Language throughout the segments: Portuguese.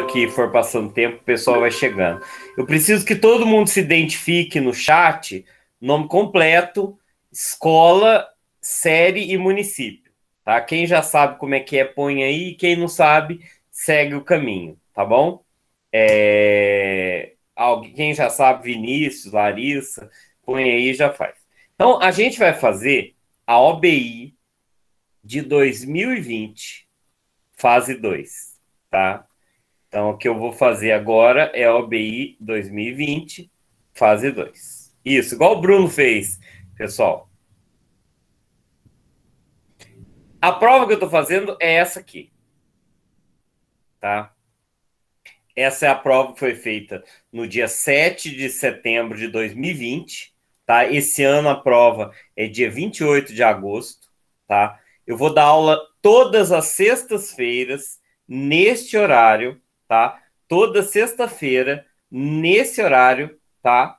que for passando tempo, o pessoal vai chegando. Eu preciso que todo mundo se identifique no chat, nome completo, escola, série e município, tá? Quem já sabe como é que é, põe aí, quem não sabe, segue o caminho, tá bom? É... Alguém, quem já sabe, Vinícius, Larissa, põe aí e já faz. Então, a gente vai fazer a OBI de 2020, fase 2, tá? Então, o que eu vou fazer agora é a OBI 2020, fase 2. Isso, igual o Bruno fez, pessoal. A prova que eu estou fazendo é essa aqui. Tá? Essa é a prova que foi feita no dia 7 de setembro de 2020. Tá? Esse ano a prova é dia 28 de agosto. Tá? Eu vou dar aula todas as sextas-feiras, neste horário, tá? Toda sexta-feira, nesse horário, tá?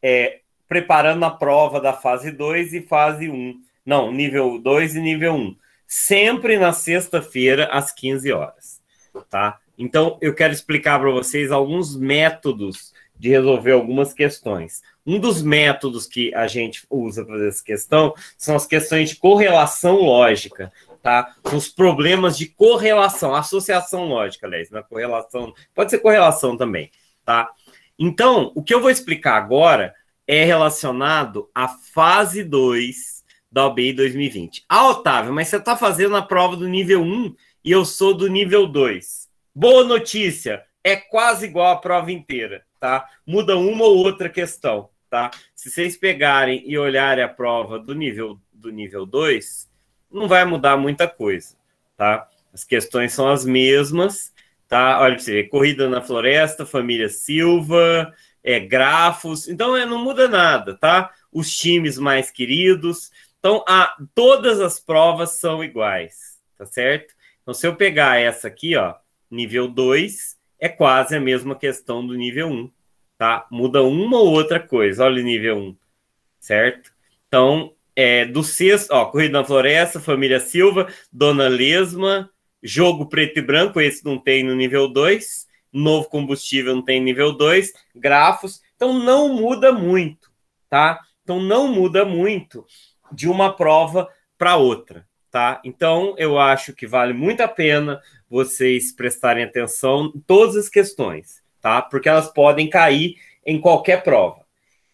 É, preparando a prova da fase 2 e fase 1. Um. Não, nível 2 e nível 1. Um. Sempre na sexta-feira, às 15 horas, tá? Então, eu quero explicar para vocês alguns métodos de resolver algumas questões. Um dos métodos que a gente usa para fazer essa questão são as questões de correlação lógica tá? Os problemas de correlação, associação lógica, aliás, na né? correlação, pode ser correlação também, tá? Então, o que eu vou explicar agora é relacionado à fase 2 da OBI 2020. Ah, Otávio, mas você está fazendo a prova do nível 1 e eu sou do nível 2. Boa notícia, é quase igual a prova inteira, tá? Muda uma ou outra questão, tá? Se vocês pegarem e olharem a prova do nível do nível 2, não vai mudar muita coisa, tá? As questões são as mesmas, tá? Olha você, corrida na floresta, família Silva, é grafos, então é, não muda nada, tá? Os times mais queridos, então a, todas as provas são iguais, tá certo? Então se eu pegar essa aqui, ó, nível 2, é quase a mesma questão do nível 1, um, tá? Muda uma ou outra coisa, olha o nível 1, um, certo? Então, é, do sexto, ó, Corrida na Floresta, Família Silva, Dona Lesma, Jogo Preto e Branco, esse não tem no nível 2, Novo Combustível não tem nível 2, Grafos, então não muda muito, tá? Então não muda muito de uma prova para outra, tá? Então eu acho que vale muito a pena vocês prestarem atenção em todas as questões, tá? Porque elas podem cair em qualquer prova.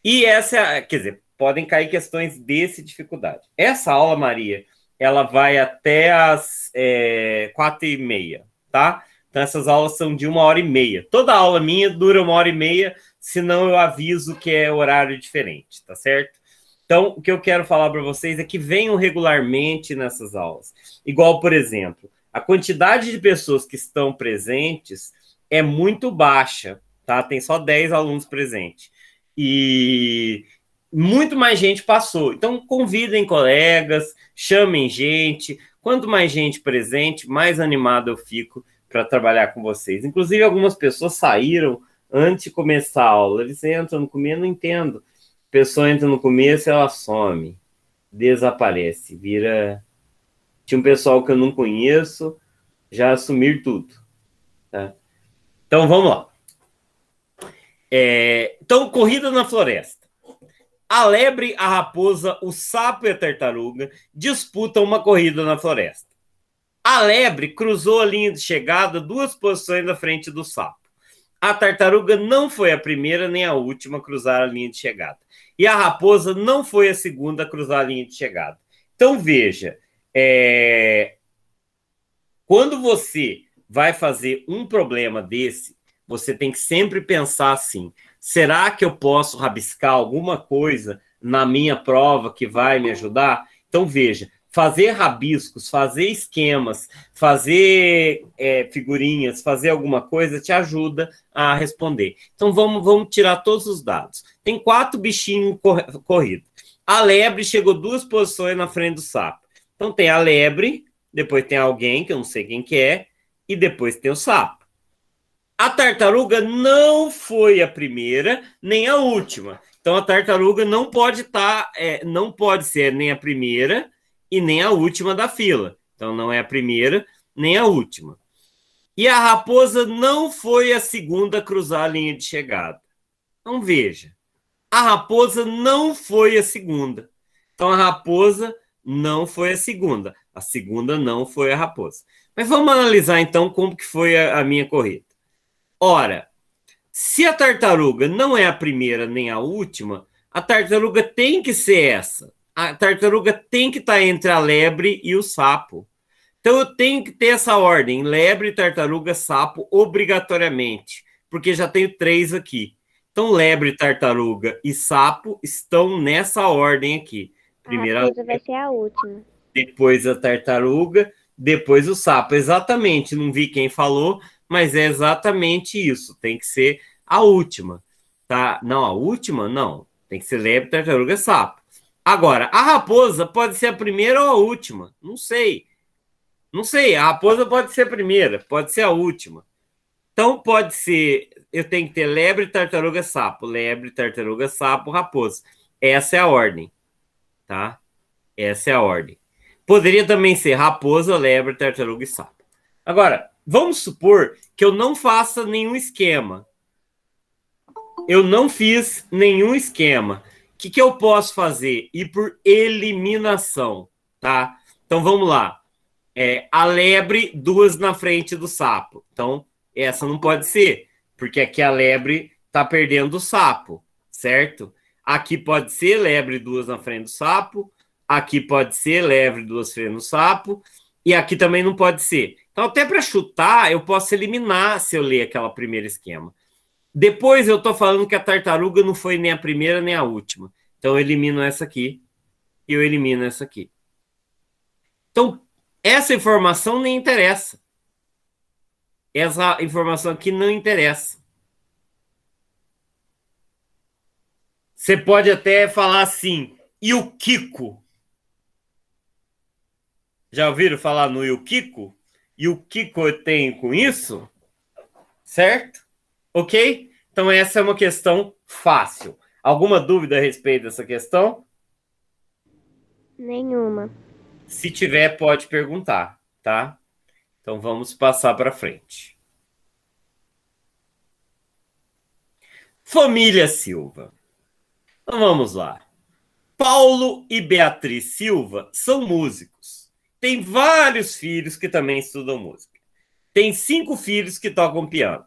E essa, é quer dizer, podem cair questões desse dificuldade. Essa aula, Maria, ela vai até as é, quatro e meia, tá? Então essas aulas são de uma hora e meia. Toda aula minha dura uma hora e meia, senão eu aviso que é horário diferente, tá certo? Então, o que eu quero falar para vocês é que venham regularmente nessas aulas. Igual, por exemplo, a quantidade de pessoas que estão presentes é muito baixa, tá? Tem só 10 alunos presentes. E muito mais gente passou. Então, convidem colegas, chamem gente. Quanto mais gente presente, mais animado eu fico para trabalhar com vocês. Inclusive, algumas pessoas saíram antes de começar a aula. Eles entram no começo, não entendo. A pessoa entra no começo, ela some, desaparece, vira. Tinha um pessoal que eu não conheço, já assumir tudo. Tá? Então, vamos lá. É... Então, corrida na floresta. A lebre, a raposa, o sapo e a tartaruga disputam uma corrida na floresta. A lebre cruzou a linha de chegada duas posições na frente do sapo. A tartaruga não foi a primeira nem a última a cruzar a linha de chegada. E a raposa não foi a segunda a cruzar a linha de chegada. Então veja, é... quando você vai fazer um problema desse, você tem que sempre pensar assim: Será que eu posso rabiscar alguma coisa na minha prova que vai me ajudar? Então, veja, fazer rabiscos, fazer esquemas, fazer é, figurinhas, fazer alguma coisa te ajuda a responder. Então vamos, vamos tirar todos os dados. Tem quatro bichinhos cor A lebre chegou duas posições na frente do sapo. Então tem a lebre, depois tem alguém que eu não sei quem que é, e depois tem o sapo. A tartaruga não foi a primeira nem a última. Então a tartaruga não pode estar, tá, é, não pode ser nem a primeira e nem a última da fila. Então não é a primeira nem a última. E a raposa não foi a segunda a cruzar a linha de chegada. Então veja, a raposa não foi a segunda. Então a raposa não foi a segunda. A segunda não foi a raposa. Mas vamos analisar então como que foi a, a minha corrida. Ora, se a tartaruga não é a primeira nem a última, a tartaruga tem que ser essa. A tartaruga tem que estar tá entre a lebre e o sapo. Então eu tenho que ter essa ordem: lebre, tartaruga, sapo, obrigatoriamente, porque já tenho três aqui. Então, lebre, tartaruga e sapo estão nessa ordem aqui. Primeira a ah, tartaruga então vai ser a última. Depois a tartaruga, depois o sapo. Exatamente, não vi quem falou, mas é exatamente isso, tem que ser a última, tá? Não, a última não, tem que ser lebre, tartaruga, sapo. Agora, a raposa pode ser a primeira ou a última, não sei. Não sei, a raposa pode ser a primeira, pode ser a última. Então pode ser, eu tenho que ter lebre, tartaruga, sapo, lebre, tartaruga, sapo, raposa. Essa é a ordem, tá? Essa é a ordem. Poderia também ser raposa, lebre, tartaruga e sapo. Agora, Vamos supor que eu não faça nenhum esquema. Eu não fiz nenhum esquema. O que, que eu posso fazer? E por eliminação, tá? Então vamos lá. É, a lebre, duas na frente do sapo. Então, essa não pode ser, porque aqui a lebre tá perdendo o sapo, certo? Aqui pode ser lebre, duas na frente do sapo. Aqui pode ser lebre, duas frente do sapo. E aqui também não pode ser. Então, até para chutar, eu posso eliminar se eu ler aquela primeiro esquema. Depois eu estou falando que a tartaruga não foi nem a primeira nem a última. Então, eu elimino essa aqui e eu elimino essa aqui. Então, essa informação nem interessa. Essa informação aqui não interessa. Você pode até falar assim, e o Kiko? Já ouviram falar no E o Kiko? e o que tenho com isso, certo? Ok? Então, essa é uma questão fácil. Alguma dúvida a respeito dessa questão? Nenhuma. Se tiver, pode perguntar, tá? Então, vamos passar para frente. Família Silva. Então, vamos lá. Paulo e Beatriz Silva são músicos tem vários filhos que também estudam música. Tem cinco filhos que tocam piano.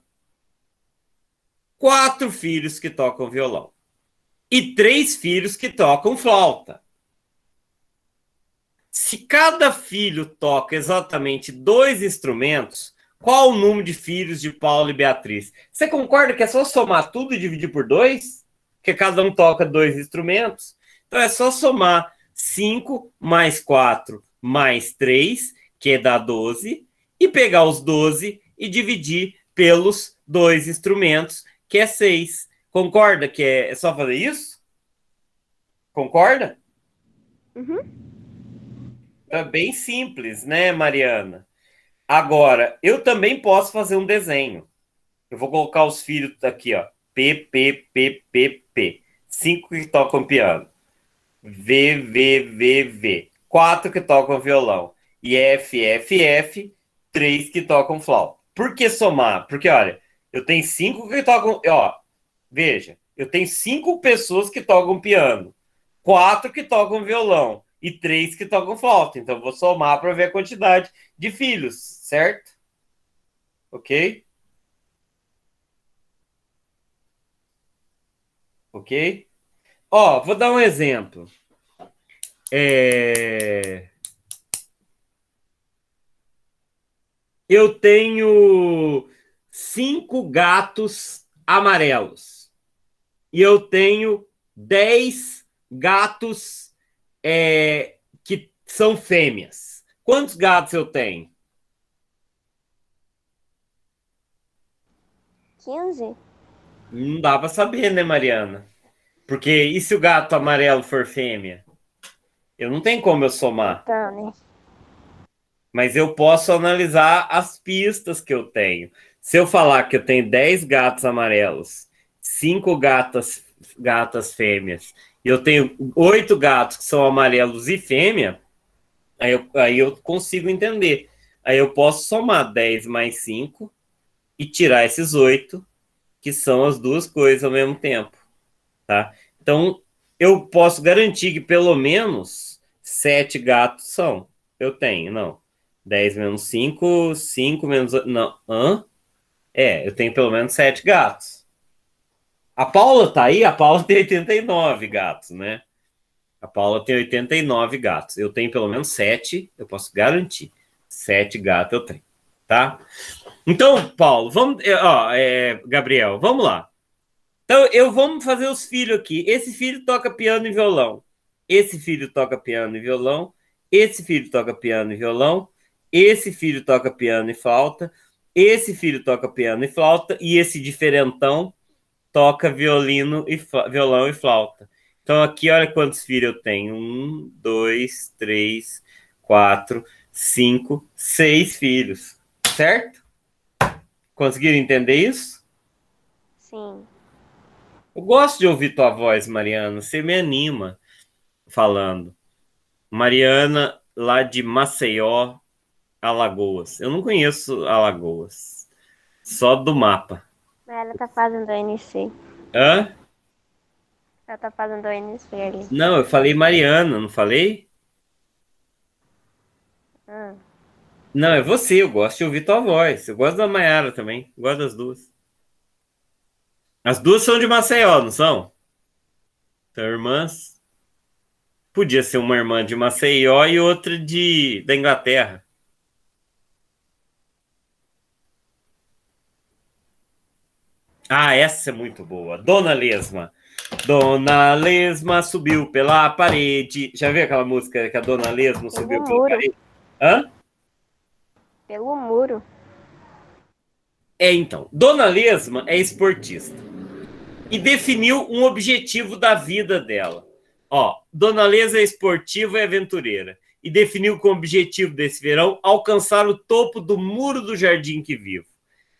Quatro filhos que tocam violão. E três filhos que tocam flauta. Se cada filho toca exatamente dois instrumentos, qual o número de filhos de Paulo e Beatriz? Você concorda que é só somar tudo e dividir por dois? Porque cada um toca dois instrumentos? Então é só somar 5 mais 4 mais 3, que é dá 12, e pegar os 12 e dividir pelos dois instrumentos, que é 6. Concorda que é, é só fazer isso? Concorda? Uhum. É bem simples, né, Mariana? Agora, eu também posso fazer um desenho. Eu vou colocar os filhos aqui, ó. P, P, P, P, P. Cinco que tocam piano. V, V, V, V quatro que tocam violão e é F F F três que tocam flauta. Por que somar? Porque, olha, eu tenho cinco que tocam. Ó, veja, eu tenho cinco pessoas que tocam piano, quatro que tocam violão e três que tocam flauta. Então, vou somar para ver a quantidade de filhos, certo? Ok? Ok? Ó, vou dar um exemplo. É... Eu tenho cinco gatos amarelos. E eu tenho dez gatos é, que são fêmeas. Quantos gatos eu tenho? Quinze. Não dá para saber, né, Mariana? Porque e se o gato amarelo for fêmea? Eu não tenho como eu somar. Então, né? Mas eu posso analisar as pistas que eu tenho. Se eu falar que eu tenho 10 gatos amarelos, 5 gatas, gatas fêmeas, e eu tenho 8 gatos que são amarelos e fêmea, aí eu, aí eu consigo entender. Aí eu posso somar 10 mais 5 e tirar esses 8, que são as duas coisas ao mesmo tempo. Tá? Então, eu posso garantir que pelo menos sete gatos são. Eu tenho, não. 10 menos 5, 5 menos. Não. Hã? É, eu tenho pelo menos sete gatos. A Paula tá aí, a Paula tem 89 gatos, né? A Paula tem 89 gatos. Eu tenho pelo menos sete. eu posso garantir. sete gatos eu tenho, tá? Então, Paulo, vamos. Eh, ó, é, Gabriel, vamos lá. Então, eu vou fazer os filhos aqui. Esse filho toca piano e violão. Esse filho toca piano e violão. Esse filho toca piano e violão. Esse filho toca piano e flauta. Esse filho toca piano e flauta. E esse diferentão toca violino e violão e flauta. Então, aqui, olha quantos filhos eu tenho. Um, dois, três, quatro, cinco, seis filhos. Certo? Conseguiram entender isso? Sim. Eu gosto de ouvir tua voz, Mariana. Você me anima falando. Mariana, lá de Maceió, Alagoas. Eu não conheço Alagoas. Só do mapa. Ela tá fazendo ONC. Hã? Ela tá fazendo ONC ali. Não, eu falei Mariana, não falei? Ah. Não, é você. Eu gosto de ouvir tua voz. Eu gosto da Maiara também. Eu gosto das duas. As duas são de Maceió, não são? São irmãs. Podia ser uma irmã de Maceió e outra de da Inglaterra. Ah, essa é muito boa. Dona Lesma. Dona Lesma subiu pela parede. Já viu aquela música que a Dona Lesma pelo subiu pela parede? Hã? Pelo muro. É, então. Dona Lesma é esportista e definiu um objetivo da vida dela. Ó, Dona Lesa é esportiva e aventureira e definiu como objetivo desse verão é alcançar o topo do muro do jardim que vivo.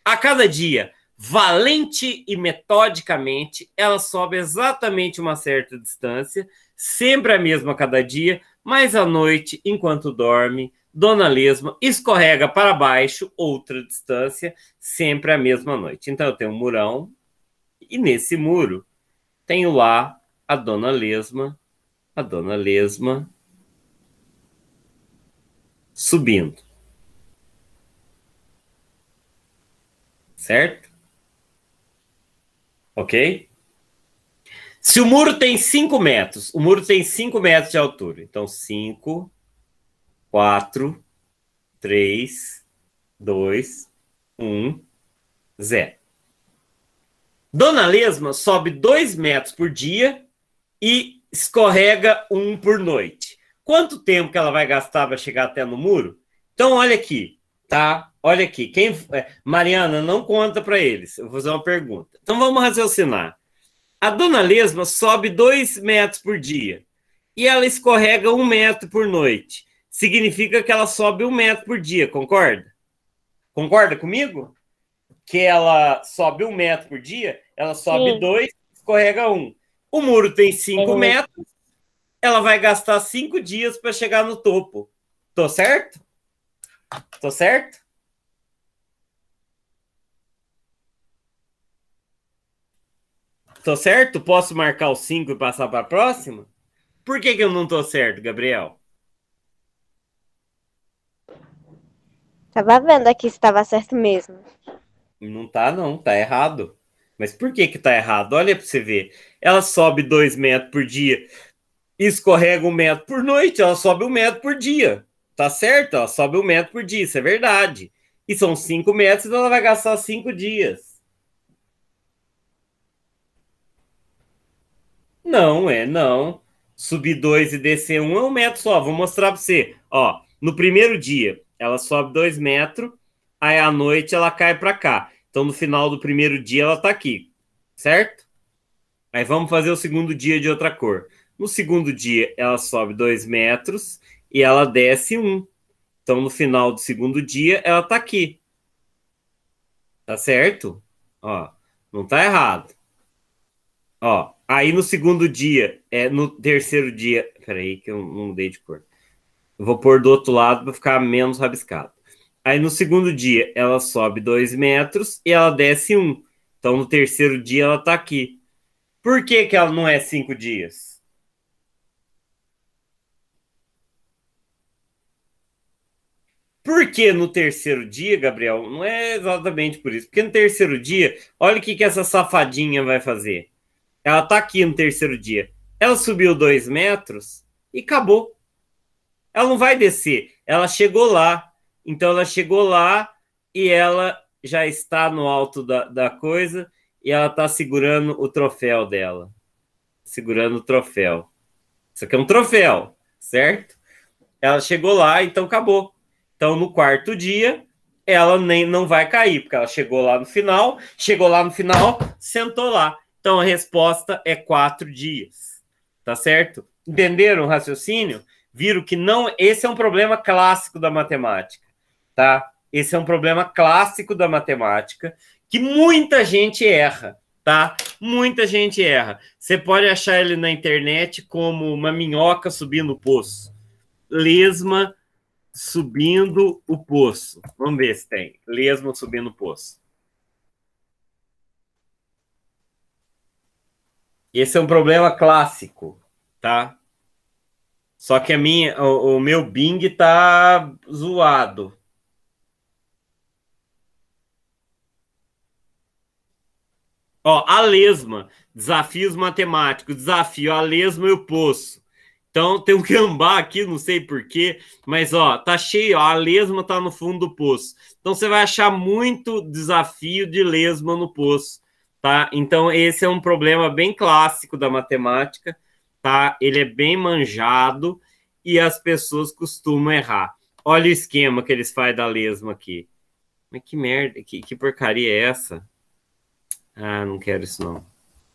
A cada dia, valente e metodicamente, ela sobe exatamente uma certa distância, sempre a mesma a cada dia, mas à noite, enquanto dorme, Dona Lesma escorrega para baixo outra distância, sempre a mesma noite. Então eu tenho um murão, e nesse muro tenho lá a dona Lesma, a dona Lesma subindo. Certo? Ok? Se o muro tem 5 metros, o muro tem 5 metros de altura. Então, 5, 4, 3, 2, 1, 0. Dona Lesma sobe 2 metros por dia e escorrega um por noite. Quanto tempo que ela vai gastar para chegar até no muro? Então, olha aqui, tá? Olha aqui. Quem... É, Mariana, não conta para eles. Eu vou fazer uma pergunta. Então, vamos raciocinar. A Dona Lesma sobe 2 metros por dia e ela escorrega um metro por noite. Significa que ela sobe um metro por dia, concorda? Concorda comigo? Que ela sobe um metro por dia ela sobe Sim. dois, escorrega um. O muro tem cinco é metros, ela vai gastar cinco dias para chegar no topo. Tô certo? Tô certo? Tô certo? Posso marcar o cinco e passar para a próxima? Por que, que eu não tô certo, Gabriel? Tava vendo aqui se tava certo mesmo. Não tá, não. Tá errado. Mas por que que tá errado? Olha para você ver. Ela sobe 2 metros por dia, escorrega um metro por noite, ela sobe um metro por dia. Tá certo? Ela sobe um metro por dia, isso é verdade. E são 5 metros, então ela vai gastar 5 dias. Não, é, não. Subir 2 e descer 1 um é um metro só. Vou mostrar para você. Ó, no primeiro dia, ela sobe 2 metros, aí à noite ela cai para cá. Então, no final do primeiro dia, ela está aqui, certo? Aí vamos fazer o segundo dia de outra cor. No segundo dia, ela sobe 2 metros e ela desce 1. Um. Então, no final do segundo dia, ela está aqui. Tá certo? Ó, não tá errado. Ó, aí no segundo dia, é no terceiro dia. Peraí, que eu não mudei de cor. Eu vou pôr do outro lado para ficar menos rabiscado. Aí no segundo dia ela sobe dois metros e ela desce Um. Então no terceiro dia ela tá aqui. Por que, que ela não é cinco dias? Porque no terceiro dia, Gabriel, não é exatamente por isso. Porque no terceiro dia, olha o que, que essa safadinha vai fazer. Ela tá aqui no terceiro dia. Ela subiu dois metros e acabou. Ela não vai descer. Ela chegou lá, então ela chegou lá e ela já está no alto da, da coisa e ela está segurando o troféu dela. Segurando o troféu. Isso aqui é um troféu, certo? Ela chegou lá, então acabou. Então no quarto dia, ela nem não vai cair, porque ela chegou lá no final, chegou lá no final, sentou lá. Então a resposta é quatro dias. Tá certo? Entenderam o raciocínio? Viram que não, esse é um problema clássico da matemática tá? Esse é um problema clássico da matemática que muita gente erra, tá? Muita gente erra. Você pode achar ele na internet como uma minhoca subindo o poço. Lesma subindo o poço. Vamos ver se tem. Lesma subindo o poço. Esse é um problema clássico, tá? Só que a minha, o, o meu Bing tá zoado. Ó, a lesma, desafios matemáticos, desafio a lesma e o poço. Então tem um gambá aqui, não sei porquê, mas ó, tá cheio, ó, a lesma tá no fundo do poço. Então você vai achar muito desafio de lesma no poço, tá? Então esse é um problema bem clássico da matemática, tá? Ele é bem manjado e as pessoas costumam errar. Olha o esquema que eles fazem da lesma aqui. Mas que merda, que, que porcaria é essa? Ah, não quero isso não.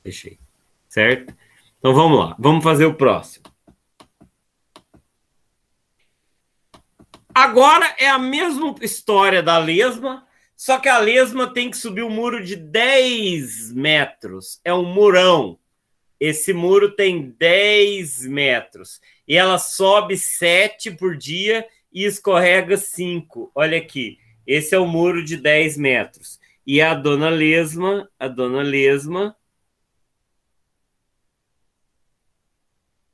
Fechei. Certo? Então vamos lá. Vamos fazer o próximo. Agora é a mesma história da lesma, só que a lesma tem que subir um muro de 10 metros. É um murão. Esse muro tem 10 metros. E ela sobe 7 por dia e escorrega 5. Olha aqui. Esse é o muro de 10 metros. E a dona Lesma, a dona Lesma,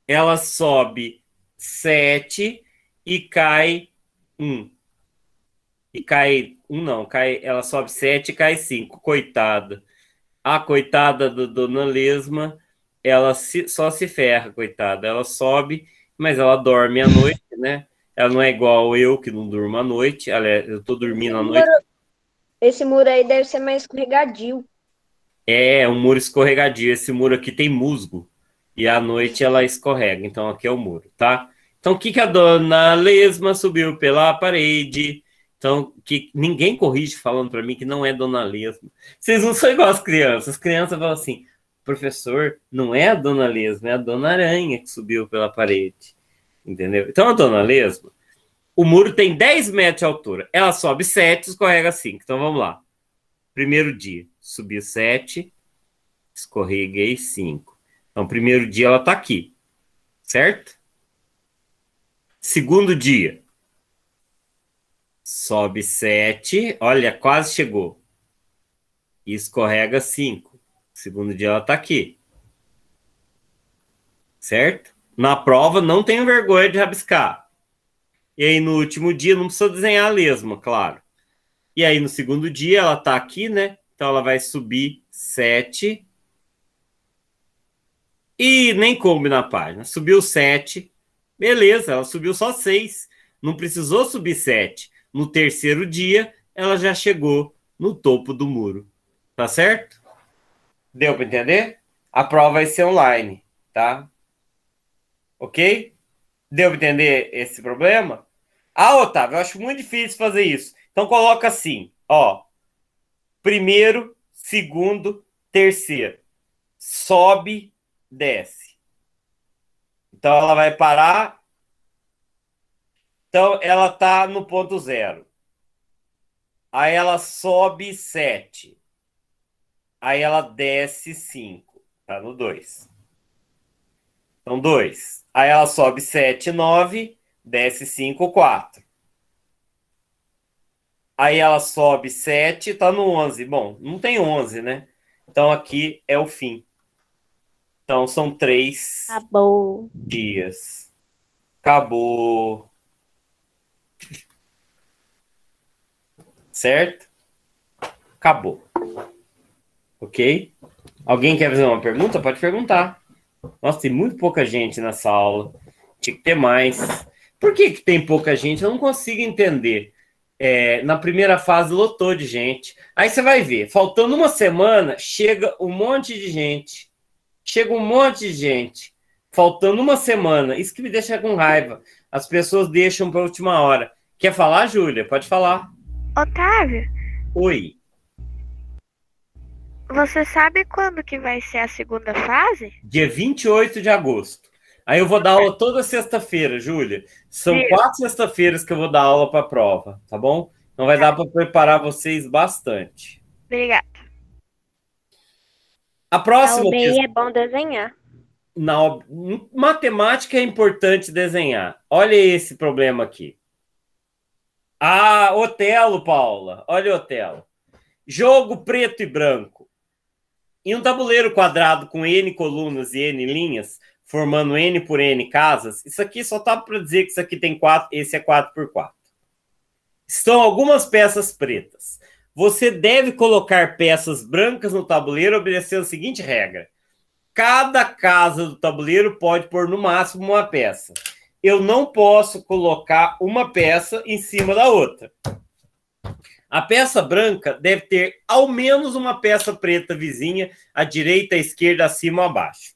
ela sobe sete e cai um E cai um não, cai, ela sobe sete e cai cinco coitada. A coitada da dona Lesma, ela se, só se ferra, coitada. Ela sobe, mas ela dorme à noite, né? Ela não é igual eu que não durmo à noite. Aliás, eu tô dormindo à noite. Esse muro aí deve ser mais escorregadio. É, é, um muro escorregadio. Esse muro aqui tem musgo. E à noite ela escorrega. Então aqui é o muro, tá? Então o que, que a dona Lesma subiu pela parede? Então, que ninguém corrige falando para mim que não é dona Lesma. Vocês não são igual as crianças. As crianças falam assim: professor, não é a dona Lesma, é a dona Aranha que subiu pela parede. Entendeu? Então a dona Lesma o muro tem 10 metros de altura. Ela sobe 7, escorrega 5. Então vamos lá. Primeiro dia, subi 7, escorreguei 5. Então, primeiro dia ela está aqui, certo? Segundo dia, sobe 7, olha, quase chegou. E escorrega 5. Segundo dia ela está aqui. Certo? Na prova, não tenho vergonha de rabiscar. E aí no último dia, não precisa desenhar a lesma, claro. E aí no segundo dia, ela tá aqui, né? Então ela vai subir 7. E nem coube na página. Subiu 7. Beleza, ela subiu só 6. Não precisou subir 7. No terceiro dia, ela já chegou no topo do muro. Tá certo? Deu para entender? A prova vai ser online, tá? Ok? Deu para entender esse problema? Ah, Otávio, eu acho muito difícil fazer isso. Então coloca assim, ó. Primeiro, segundo, terceiro. Sobe, desce. Então ela vai parar. Então ela tá no ponto zero. Aí ela sobe 7. Aí ela desce 5. Tá no 2. Então 2. Aí ela sobe 7, 9 desce 5, 4. Aí ela sobe 7, tá no 11. Bom, não tem 11, né? Então aqui é o fim. Então são três Acabou. dias. Acabou. Certo? Acabou. Ok? Alguém quer fazer uma pergunta? Pode perguntar. Nossa, tem muito pouca gente nessa aula. Tinha que ter mais. Por que, que tem pouca gente? Eu não consigo entender. É, na primeira fase lotou de gente. Aí você vai ver, faltando uma semana, chega um monte de gente. Chega um monte de gente. Faltando uma semana. Isso que me deixa com raiva. As pessoas deixam para última hora. Quer falar, Júlia? Pode falar. Otávio? Oi. Você sabe quando que vai ser a segunda fase? Dia 28 de agosto. Aí eu vou dar aula toda sexta-feira, Júlia. São Isso. quatro sexta-feiras que eu vou dar aula para a prova, tá bom? Então vai dar para preparar vocês bastante. Obrigada. A próxima. Na UBI é bom desenhar. Na hum, matemática é importante desenhar. Olha esse problema aqui. Ah, Otelo, Paula. Olha Otelo. Jogo preto e branco. Em um tabuleiro quadrado com N colunas e N linhas, formando N por N casas, isso aqui só tá para dizer que isso aqui tem 4, esse é 4 por 4 Estão algumas peças pretas. Você deve colocar peças brancas no tabuleiro obedecendo a seguinte regra. Cada casa do tabuleiro pode pôr no máximo uma peça. Eu não posso colocar uma peça em cima da outra. A peça branca deve ter ao menos uma peça preta vizinha à direita, à esquerda, acima ou abaixo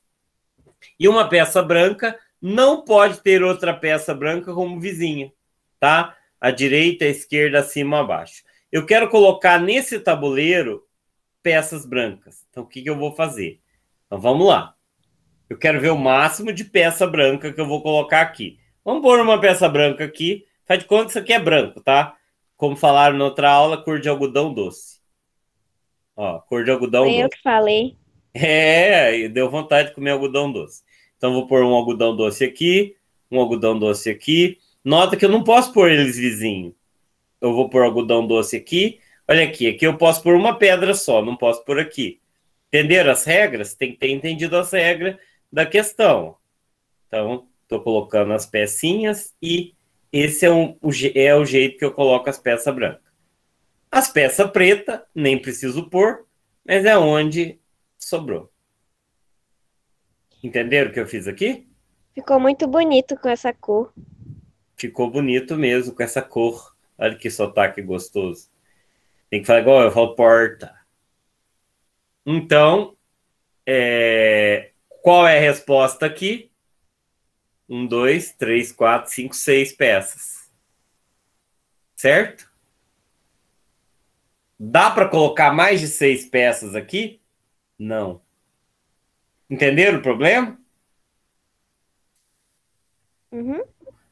e uma peça branca não pode ter outra peça branca como vizinha, tá? A direita, a esquerda, acima, abaixo. Eu quero colocar nesse tabuleiro peças brancas. Então, o que, que eu vou fazer? Então, vamos lá. Eu quero ver o máximo de peça branca que eu vou colocar aqui. Vamos pôr uma peça branca aqui. Faz de conta que isso aqui é branco, tá? Como falaram na outra aula, cor de algodão doce. Ó, cor de algodão Foi doce. eu que falei. É, deu vontade de comer algodão doce. Então vou pôr um algodão doce aqui, um algodão doce aqui. Nota que eu não posso pôr eles vizinho. Eu vou pôr algodão doce aqui. Olha aqui, aqui eu posso pôr uma pedra só, não posso pôr aqui. Entenderam as regras? Tem que ter entendido as regras da questão. Então, estou colocando as pecinhas e esse é, um, é o jeito que eu coloco as peças brancas. As peças pretas, nem preciso pôr, mas é onde sobrou. Entenderam o que eu fiz aqui? Ficou muito bonito com essa cor. Ficou bonito mesmo com essa cor. Olha que sotaque gostoso. Tem que falar igual eu falo porta. Então, é... qual é a resposta aqui? Um, dois, três, quatro, cinco, seis peças. Certo? Dá para colocar mais de seis peças aqui? Não. Entenderam o problema? Uhum.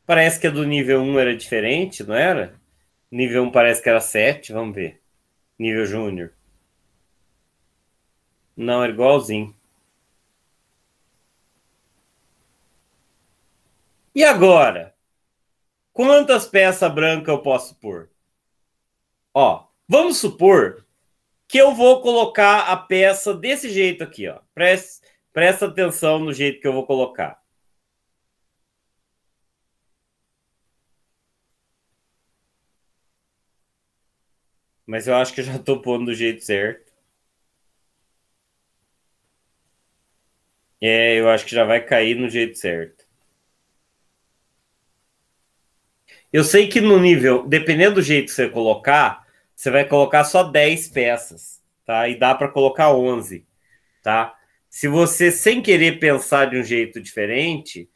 Parece que a do nível 1 era diferente, não era? Nível 1 parece que era 7, vamos ver. Nível júnior. Não, era igualzinho. E agora? Quantas peças brancas eu posso pôr? Ó, vamos supor que eu vou colocar a peça desse jeito aqui, ó. Presta Presta atenção no jeito que eu vou colocar. Mas eu acho que eu já estou pondo do jeito certo. É, eu acho que já vai cair no jeito certo. Eu sei que no nível, dependendo do jeito que você colocar, você vai colocar só 10 peças, tá? E dá para colocar 11, tá? se você sem querer pensar de um jeito diferente,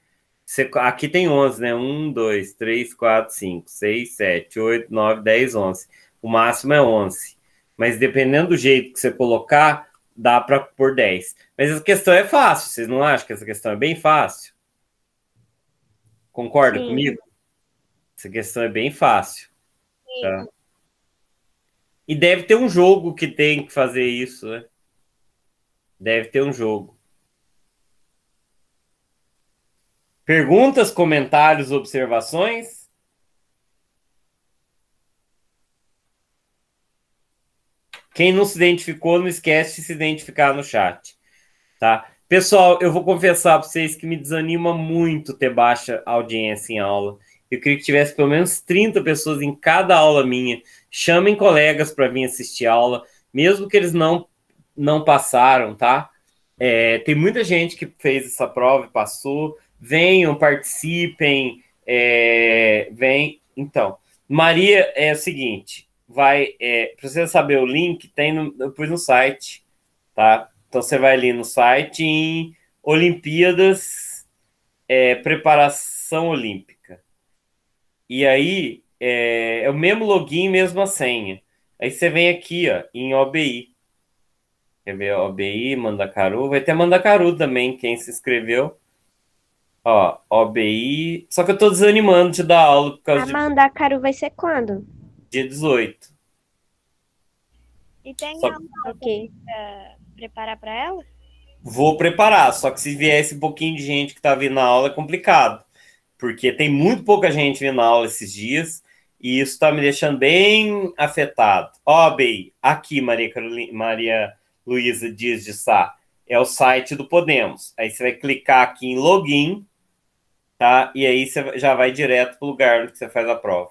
você, aqui tem 11, né? 1, 2, 3, 4, 5, 6, 7, 8, 9, 10, 11. O máximo é 11. Mas dependendo do jeito que você colocar, dá para pôr 10. Mas essa questão é fácil, vocês não acham que essa questão é bem fácil? Concorda Sim. comigo? Essa questão é bem fácil. Tá? E deve ter um jogo que tem que fazer isso, né? Deve ter um jogo. Perguntas, comentários, observações? Quem não se identificou, não esquece de se identificar no chat, tá? Pessoal, eu vou confessar para vocês que me desanima muito ter baixa audiência em aula. Eu queria que tivesse pelo menos 30 pessoas em cada aula minha. Chamem colegas para vir assistir aula, mesmo que eles não não passaram, tá? É, tem muita gente que fez essa prova e passou. Venham, participem, é, vem. Então, Maria é o seguinte: vai. É, para você saber o link, tem no, eu pus no site, tá? Então você vai ali no site em Olimpíadas é, Preparação Olímpica. E aí é, é o mesmo login, mesma senha. Aí você vem aqui ó, em OBI. Quer ver, OBI, Mandacaru. Vai ter Mandacaru também, quem se inscreveu. Ó, OBI. Só que eu tô desanimando de dar aula por causa a de. Mandacaru vai ser quando? Dia 18. E tem só... aula okay. preparar pra ela? Vou preparar, só que se viesse um pouquinho de gente que tá vindo na aula é complicado. Porque tem muito pouca gente vindo na aula esses dias. E isso tá me deixando bem afetado. Ó, aqui, Maria Carolina. Maria Luísa Dias de Sá, é o site do Podemos. Aí você vai clicar aqui em login, tá? E aí você já vai direto para o lugar onde você faz a prova.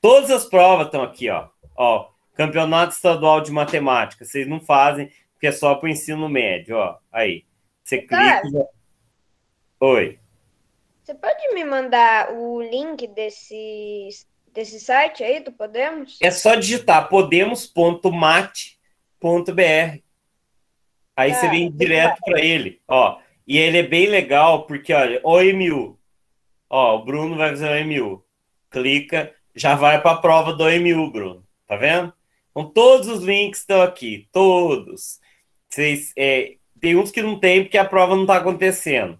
Todas as provas estão aqui, ó. Ó, Campeonato Estadual de Matemática. Vocês não fazem, porque é só para o ensino médio, ó. Aí. Você tá. clica. Cara, Oi. Você pode me mandar o link desse, desse site aí do Podemos? É só digitar podemos.mate.br Aí você é, vem direto para ele, ó. E ele é bem legal porque, olha, OMU. Ó, o Bruno vai fazer OMU. Clica, já vai para a prova do OMU, Bruno. Tá vendo? Então, todos os links estão aqui, todos. Vocês, é, tem uns que não tem porque a prova não tá acontecendo.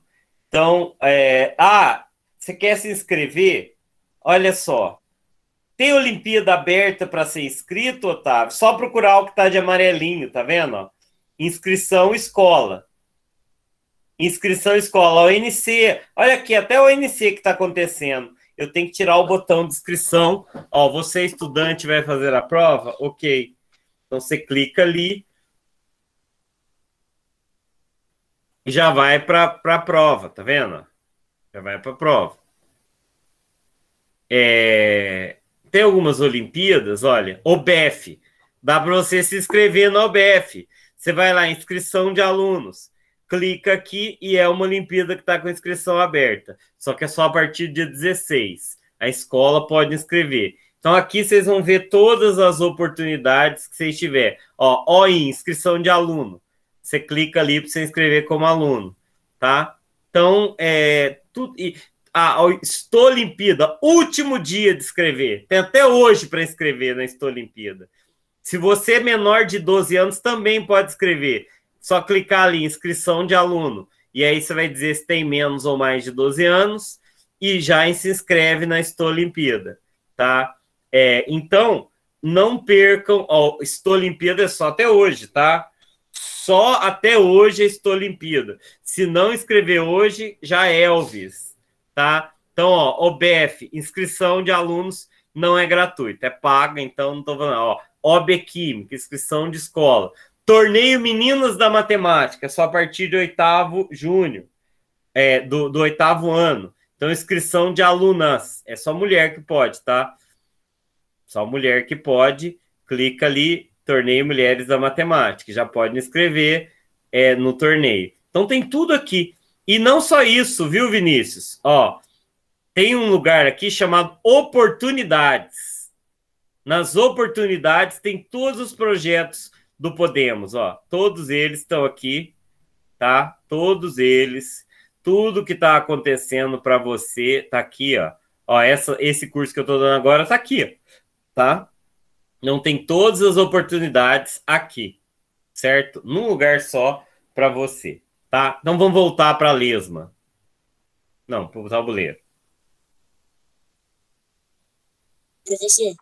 Então, é, ah, você quer se inscrever? Olha só, tem Olimpíada aberta para ser inscrito, Otávio? Só procurar o que tá de amarelinho, tá vendo? Inscrição escola. Inscrição escola, ONC. Olha aqui, até o ONC que está acontecendo. Eu tenho que tirar o botão de inscrição. Ó, você estudante vai fazer a prova? Ok. Então você clica ali. E já vai para a prova, tá vendo? Já vai para a prova. É, tem algumas Olimpíadas, olha, OBF. Dá para você se inscrever na OBF. Você vai lá, inscrição de alunos. Clica aqui e é uma Olimpíada que está com inscrição aberta. Só que é só a partir do dia 16. A escola pode inscrever. Então aqui vocês vão ver todas as oportunidades que vocês tiver. Ó, ó inscrição de aluno. Você clica ali para você inscrever como aluno, tá? Então, é, tudo, e, a, ah, a último dia de escrever. Tem até hoje para inscrever na Estou Olimpíada. Se você é menor de 12 anos, também pode escrever. Só clicar ali, inscrição de aluno. E aí você vai dizer se tem menos ou mais de 12 anos e já se inscreve na Estolimpíada, tá? É, então, não percam... Estou Estolimpíada é só até hoje, tá? Só até hoje Estou Estolimpíada. Se não escrever hoje, já é Elvis, tá? Então, ó, OBF, inscrição de alunos não é gratuito, é paga, então não estou falando. Ó, OB é Química, inscrição de escola. Torneio Meninas da Matemática, só a partir de oitavo junho, é, do, do oitavo ano. Então, inscrição de alunas. É só mulher que pode, tá? Só mulher que pode. Clica ali, Torneio Mulheres da Matemática. Já pode inscrever é, no torneio. Então, tem tudo aqui. E não só isso, viu, Vinícius? Ó, tem um lugar aqui chamado Oportunidades. Nas oportunidades tem todos os projetos do Podemos, ó. Todos eles estão aqui, tá? Todos eles, tudo que está acontecendo para você está aqui, ó. Ó, essa, esse curso que eu estou dando agora está aqui, tá? Não tem todas as oportunidades aqui, certo? Num lugar só para você, tá? Então vamos voltar para a lesma. Não, para o tabuleiro. Professor.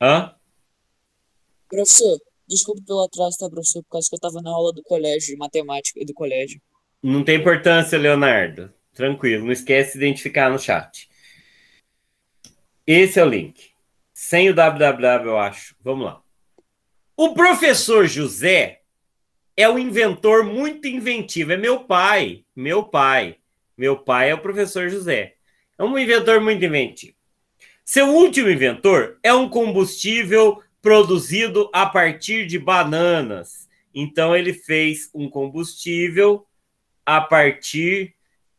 Hã? Professor, desculpe pelo atraso, tá, professor? Por causa que eu tava na aula do colégio, de matemática e do colégio. Não tem importância, Leonardo. Tranquilo, não esquece de identificar no chat. Esse é o link. Sem o www, eu acho. Vamos lá. O professor José é um inventor muito inventivo. É meu pai. Meu pai. Meu pai é o professor José. É um inventor muito inventivo. Seu último inventor é um combustível produzido a partir de bananas. Então ele fez um combustível a partir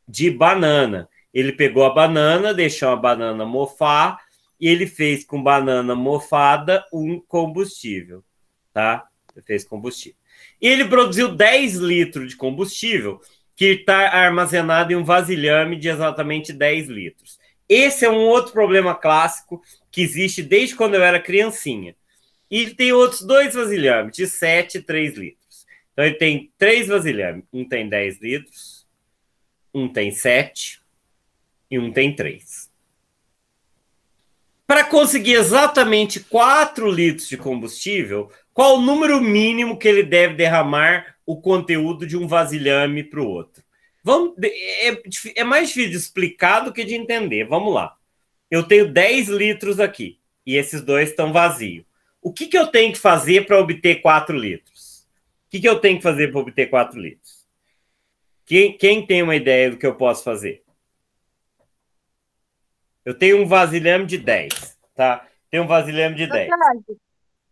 de banana. Ele pegou a banana, deixou a banana mofar e ele fez com banana mofada um combustível, tá? Ele fez combustível. E ele produziu 10 litros de combustível que está armazenado em um vasilhame de exatamente 10 litros. Esse é um outro problema clássico que existe desde quando eu era criancinha. E tem outros dois vasilhames, de 7 e 3 litros. Então ele tem três vasilhames. Um tem 10 litros, um tem 7 e um tem 3. Para conseguir exatamente 4 litros de combustível, qual o número mínimo que ele deve derramar o conteúdo de um vasilhame para o outro? Vamos, é, é, é mais difícil de explicar do que de entender. Vamos lá. Eu tenho 10 litros aqui e esses dois estão vazios. O que, que eu tenho que fazer para obter 4 litros? O que, que eu tenho que fazer para obter 4 litros? Quem, quem tem uma ideia do que eu posso fazer? Eu tenho um vasilhame de 10, tá? Tenho um vasilhame de 10.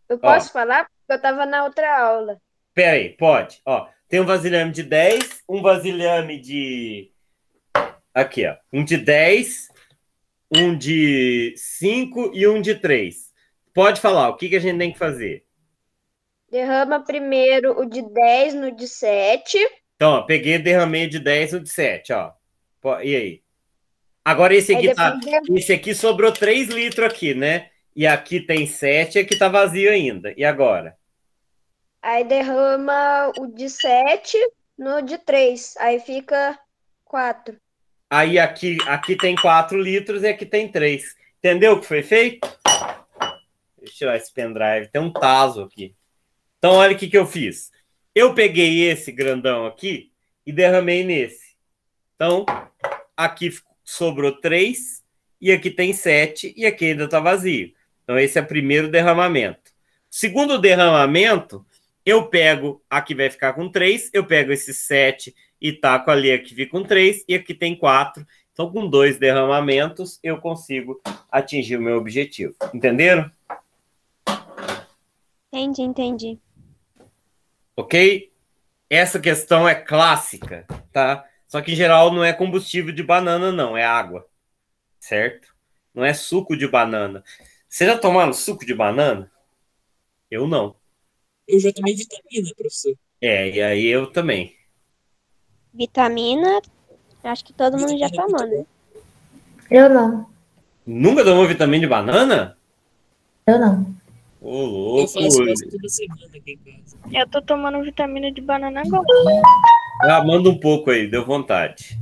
Eu posso Ó. falar? Porque eu estava na outra aula. Peraí, pode. Ó, tem um vasilhame de 10, um vasilhame de. Aqui, ó. Um de 10, um de 5 e um de 3. Pode falar, o que, que a gente tem que fazer? Derrama primeiro o de 10 no de 7. Então, ó, peguei derramei de 10 no de 7, ó. E aí? Agora esse aqui, tá, de... esse aqui sobrou 3 litros aqui, né? E aqui tem 7 e aqui tá vazio ainda. E agora? Aí derrama o de 7 no de 3. Aí fica 4. Aí aqui, aqui tem 4 litros e aqui tem 3. Entendeu o que foi feito? Deixa eu tirar esse pendrive. Tem um taso aqui. Então, olha o que, que eu fiz. Eu peguei esse grandão aqui e derramei nesse. Então, aqui sobrou 3 e aqui tem 7 e aqui ainda está vazio. Então, esse é o primeiro derramamento. Segundo derramamento, eu pego a que vai ficar com 3, eu pego esse 7 e taco ali a que fica com 3, e aqui tem 4. Então, com dois derramamentos, eu consigo atingir o meu objetivo. Entenderam? Entendi, entendi. Ok? Essa questão é clássica, tá? Só que, em geral, não é combustível de banana, não. É água, certo? Não é suco de banana. Vocês já tomaram suco de banana? Eu não. Eu já tomei vitamina, professor. É, e aí eu também. Vitamina, acho que todo vitamina mundo já tomou, né? Eu não. Nunca tomou vitamina de banana? Eu não. Ô, louco. Eu, eu tô tomando vitamina de banana agora. Ah, manda um pouco aí, deu vontade.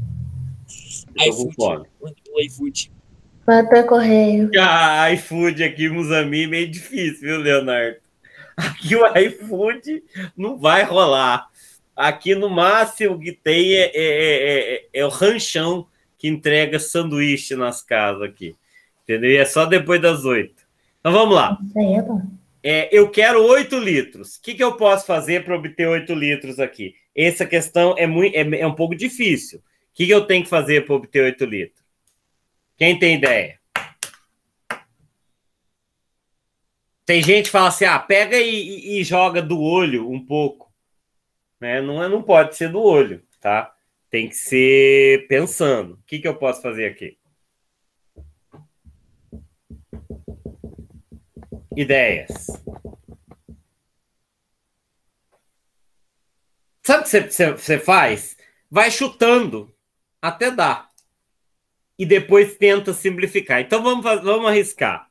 Eu tô com fome. Mandou iFood. Manda correio. Ah, iFood aqui, Musami, é meio difícil, viu, Leonardo? Aqui o iFood não vai rolar. Aqui no máximo que tem é, é, é, é, é o ranchão que entrega sanduíche nas casas aqui. Entendeu? E é só depois das oito. Então vamos lá. É, eu quero oito litros. O que, que eu posso fazer para obter oito litros aqui? Essa questão é, muito, é, é um pouco difícil. O que, que eu tenho que fazer para obter oito litros? Quem tem ideia? Tem gente que fala assim: ah, pega e, e joga do olho um pouco. Né? Não, é, não pode ser do olho, tá? Tem que ser pensando. O que, que eu posso fazer aqui? Ideias. Sabe o que você, você faz? Vai chutando até dar. E depois tenta simplificar. Então vamos, vamos arriscar.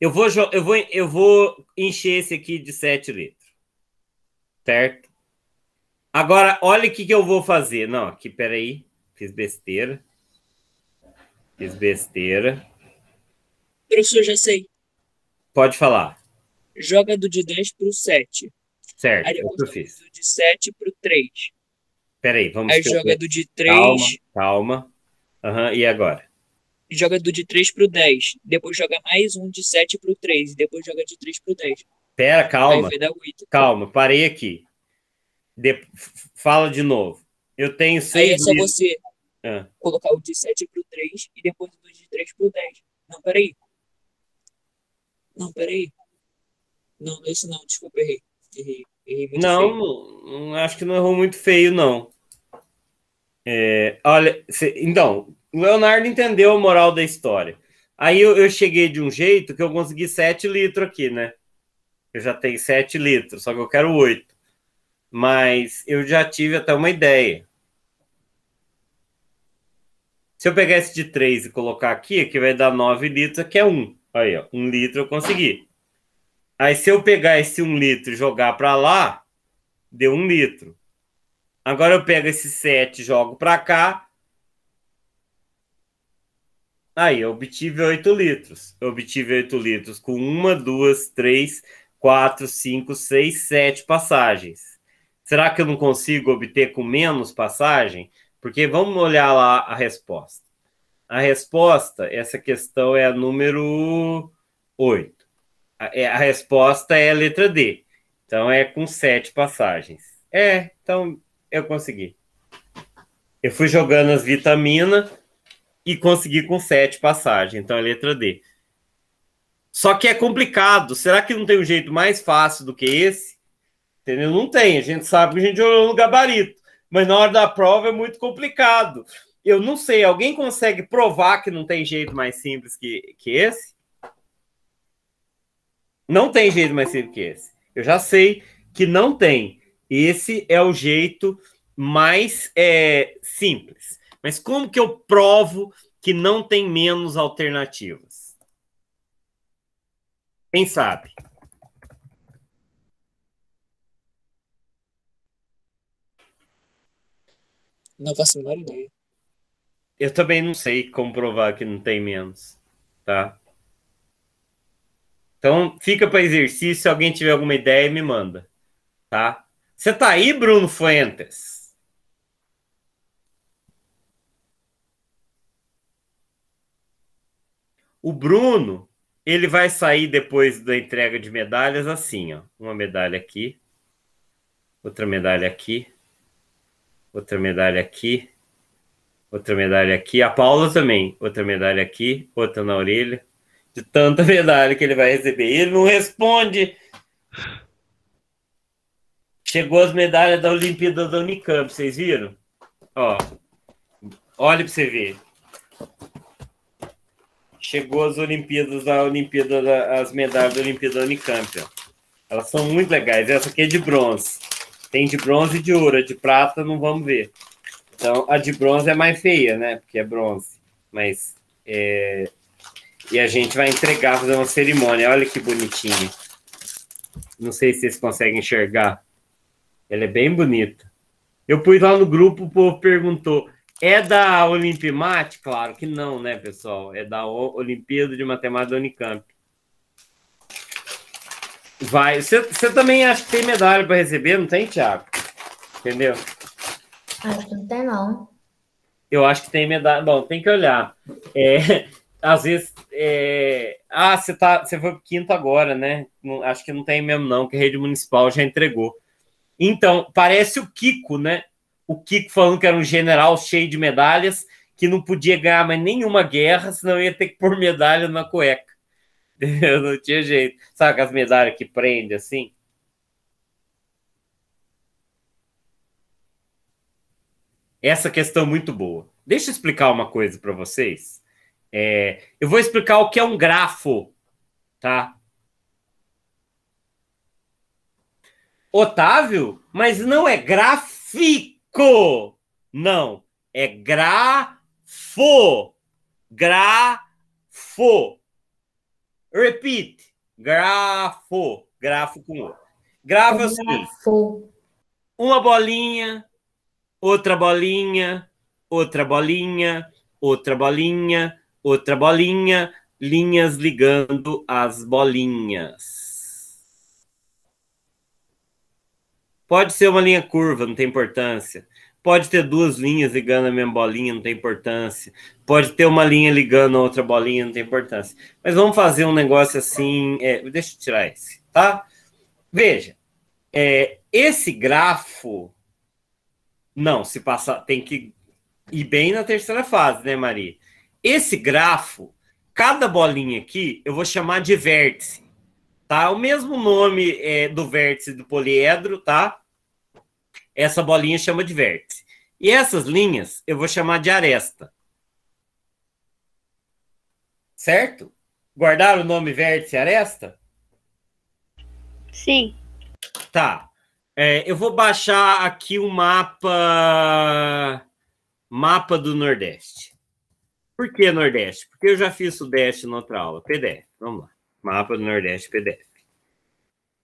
Eu vou, eu vou, eu vou encher esse aqui de 7 litros. Certo? Agora, olha o que, que eu vou fazer. Não, aqui, peraí. Fiz besteira. Fiz besteira. Professor, já sei. Pode falar. Joga do de 10 para o 7. Certo, Aí, é o fiz. Do de 7 para o 3. Peraí, vamos... Aí joga eu... do de 3... Calma, calma. Uhum, e agora? joga do de 3 pro 10, depois joga mais um de 7 pro 3, e depois joga de 3 pro 10. Pera, calma. Calma, parei aqui. De... Fala de novo. Eu tenho 6 Aí é só de... você ah. colocar o de 7 pro 3 e depois o de 3 pro 10. Não, peraí. Não, peraí. Não, é isso não, desculpa, errei. errei, errei não, feio. acho que não errou muito feio, não. É, olha, cê, então, o Leonardo entendeu a moral da história. Aí eu, eu, cheguei de um jeito que eu consegui 7 litros aqui, né? Eu já tenho 7 litros, só que eu quero 8. Mas eu já tive até uma ideia. Se eu pegar esse de 3 e colocar aqui, aqui vai dar 9 litros, aqui é 1. Aí, ó, 1 litro eu consegui. Aí se eu pegar esse 1 litro e jogar para lá, deu 1 litro. Agora eu pego esse 7 e jogo para cá, Aí, eu obtive 8 litros. Eu obtive 8 litros com uma, duas, três, quatro, cinco, seis, sete passagens. Será que eu não consigo obter com menos passagem? Porque vamos olhar lá a resposta. A resposta, essa questão é a número 8. A, é, a resposta é a letra D. Então é com sete passagens. É, então eu consegui. Eu fui jogando as vitaminas e conseguir com sete passagens, Então é letra D. Só que é complicado. Será que não tem um jeito mais fácil do que esse? Entendeu? Não tem. A gente sabe que a gente olhou no gabarito. Mas na hora da prova é muito complicado. Eu não sei. Alguém consegue provar que não tem jeito mais simples que, que esse? Não tem jeito mais simples que esse. Eu já sei que não tem. Esse é o jeito mais é, simples. Mas como que eu provo que não tem menos alternativas? Quem sabe? Não faço a menor ideia. Eu também não sei comprovar que não tem menos, tá? Então fica para exercício. Se alguém tiver alguma ideia, me manda, tá? Você tá aí, Bruno Fuentes? O Bruno, ele vai sair depois da entrega de medalhas assim, ó. Uma medalha aqui, outra medalha aqui, outra medalha aqui, outra medalha aqui. A Paula também, outra medalha aqui, outra na orelha. De tanta medalha que ele vai receber. Ele não responde. Chegou as medalhas da Olimpíada da Unicamp, vocês viram? Ó, olha para você ver chegou as Olimpíadas, a Olimpíada, as medalhas da Olimpíada Unicamp. Ó. Elas são muito legais. Essa aqui é de bronze. Tem de bronze e de ouro. A de prata não vamos ver. Então, a de bronze é mais feia, né? Porque é bronze. Mas é... E a gente vai entregar, fazer uma cerimônia. Olha que bonitinha. Não sei se vocês conseguem enxergar. Ela é bem bonita. Eu pus lá no grupo, o povo perguntou. É da Olimpimate? Claro que não, né, pessoal? É da Olimpíada de Matemática da Unicamp. Vai. Você também acha que tem medalha para receber, não tem, Thiago? Entendeu? Acho que não tem, não. Eu acho que tem medalha. Bom, tem que olhar. É, às vezes. É... Ah, você tá, cê foi pro quinto agora, né? Não, acho que não tem mesmo, não, que a rede municipal já entregou. Então, parece o Kiko, né? o Kiko falando que era um general cheio de medalhas, que não podia ganhar mais nenhuma guerra, senão ia ter que pôr medalha na cueca. não tinha jeito. Sabe as medalhas que prende assim? Essa questão é muito boa. Deixa eu explicar uma coisa para vocês. É, eu vou explicar o que é um grafo, tá? Otávio, mas não é grafico co. Não, é grafo. Grafo. Repeat. Grafo. Grafo com o. Grafo é assim. Grafo. Uma bolinha, outra bolinha, outra bolinha, outra bolinha, outra bolinha, linhas ligando as bolinhas. Pode ser uma linha curva, não tem importância. Pode ter duas linhas ligando a mesma bolinha, não tem importância. Pode ter uma linha ligando a outra bolinha, não tem importância. Mas vamos fazer um negócio assim. É, deixa eu tirar esse, tá? Veja, é, esse grafo. Não, se passar. Tem que ir bem na terceira fase, né, Maria? Esse grafo, cada bolinha aqui, eu vou chamar de vértice, tá? O mesmo nome é, do vértice do poliedro, tá? Essa bolinha chama de vértice. E essas linhas eu vou chamar de aresta. Certo? Guardaram o nome vértice e aresta? Sim. Tá. É, eu vou baixar aqui o um mapa mapa do Nordeste. Por que Nordeste? Porque eu já fiz Sudeste na outra aula. PDF, vamos lá. Mapa do Nordeste, PDF.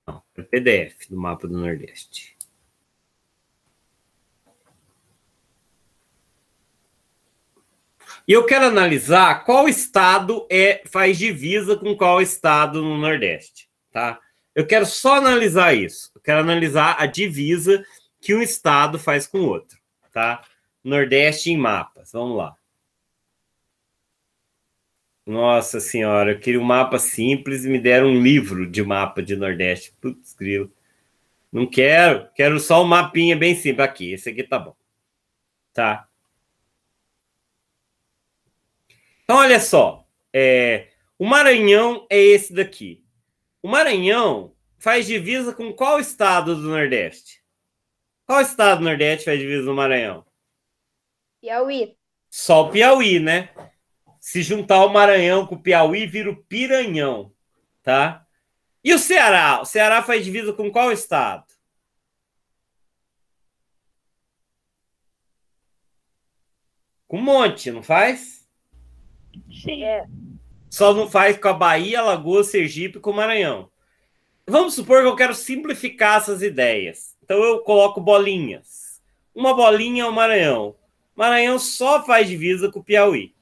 Não, é PDF do mapa do Nordeste. E eu quero analisar qual estado é faz divisa com qual estado no Nordeste, tá? Eu quero só analisar isso. Eu quero analisar a divisa que um estado faz com o outro, tá? Nordeste em mapas. Vamos lá. Nossa senhora, eu queria um mapa simples e me deram um livro de mapa de Nordeste. Putz, grilo. Não quero, quero só um mapinha bem simples aqui. Esse aqui tá bom. Tá. Então, olha só. É, o Maranhão é esse daqui. O Maranhão faz divisa com qual estado do Nordeste? Qual estado do Nordeste faz divisa no Maranhão? Piauí. Só o Piauí, né? Se juntar o Maranhão com o Piauí, vira o Piranhão, tá? E o Ceará? O Ceará faz divisa com qual estado? Com um monte, não faz? Sim. É. Só não faz com a Bahia, Lagoa, Sergipe e com o Maranhão. Vamos supor que eu quero simplificar essas ideias. Então eu coloco bolinhas. Uma bolinha é o Maranhão. Maranhão só faz divisa com o Piauí.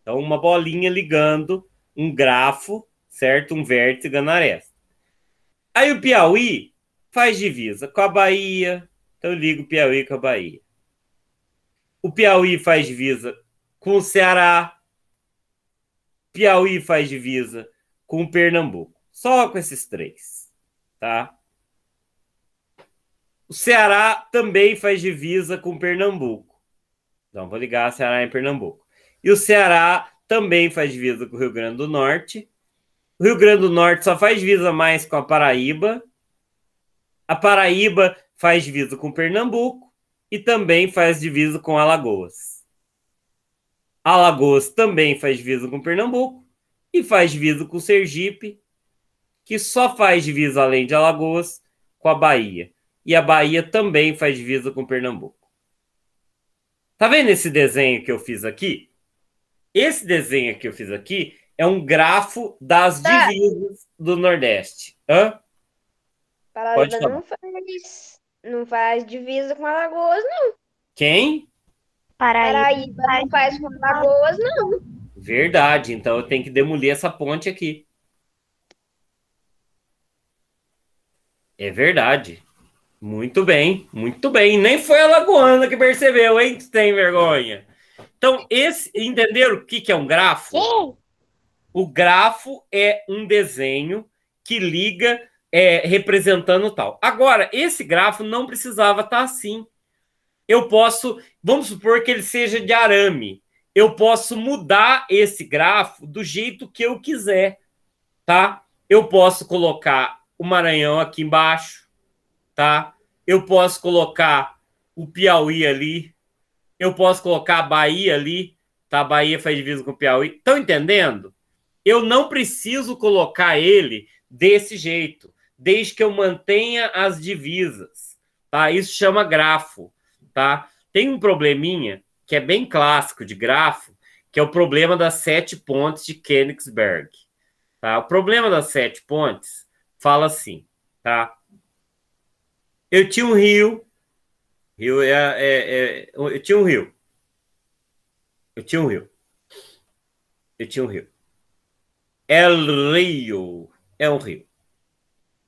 Então uma bolinha ligando um grafo, certo? Um vértice ganaresta. Aí o Piauí faz divisa com a Bahia. Então eu ligo o Piauí com a Bahia. O Piauí faz divisa com o Ceará. Piauí faz divisa com Pernambuco. Só com esses três, tá? O Ceará também faz divisa com Pernambuco. Então, vou ligar Ceará em Pernambuco. E o Ceará também faz divisa com o Rio Grande do Norte. O Rio Grande do Norte só faz divisa mais com a Paraíba. A Paraíba faz divisa com Pernambuco e também faz divisa com Alagoas. Alagoas também faz divisa com Pernambuco e faz divisa com Sergipe, que só faz divisa além de Alagoas com a Bahia. E a Bahia também faz divisa com Pernambuco. Tá vendo esse desenho que eu fiz aqui? Esse desenho que eu fiz aqui é um grafo das tá. divisas do Nordeste. Hã? não faz, não faz divisa com Alagoas, não. Quem? Paraíba, Paraíba não faz com Lagoas, não. Verdade, então eu tenho que demolir essa ponte aqui. É verdade. Muito bem, muito bem. Nem foi a Lagoana que percebeu, hein? tem vergonha. Então, esse, entenderam o que, que é um grafo? Sim. O grafo é um desenho que liga é, representando tal. Agora, esse grafo não precisava estar tá assim eu posso, vamos supor que ele seja de arame, eu posso mudar esse grafo do jeito que eu quiser, tá? Eu posso colocar o Maranhão aqui embaixo, tá? Eu posso colocar o Piauí ali, eu posso colocar a Bahia ali, tá? A Bahia faz divisa com o Piauí. Estão entendendo? Eu não preciso colocar ele desse jeito, desde que eu mantenha as divisas, tá? Isso chama grafo tá? Tem um probleminha que é bem clássico de grafo, que é o problema das sete pontes de Königsberg. Tá? O problema das sete pontes fala assim, tá? Eu tinha um rio, rio é, é, é eu tinha um rio, eu tinha um rio, eu tinha um rio. El é Rio é um rio.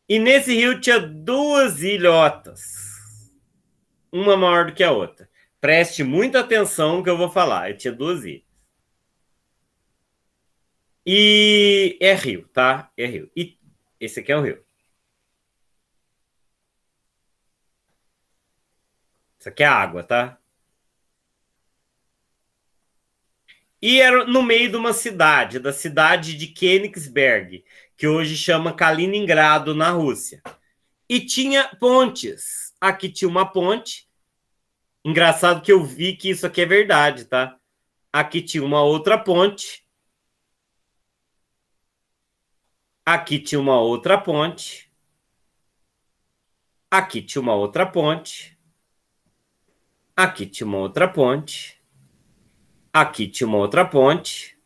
E nesse rio tinha duas ilhotas uma maior do que a outra. Preste muita atenção no que eu vou falar. Eu tinha duas ilhas. E é rio, tá? É rio. E esse aqui é o rio. Isso aqui é água, tá? E era no meio de uma cidade, da cidade de Königsberg, que hoje chama Kaliningrado, na Rússia. E tinha pontes Aqui tinha uma ponte. Engraçado que eu vi que isso aqui é verdade, tá? Aqui tinha uma outra ponte. Aqui tinha uma outra ponte. Aqui tinha uma outra ponte. Aqui tinha uma outra ponte. Aqui tinha uma outra ponte.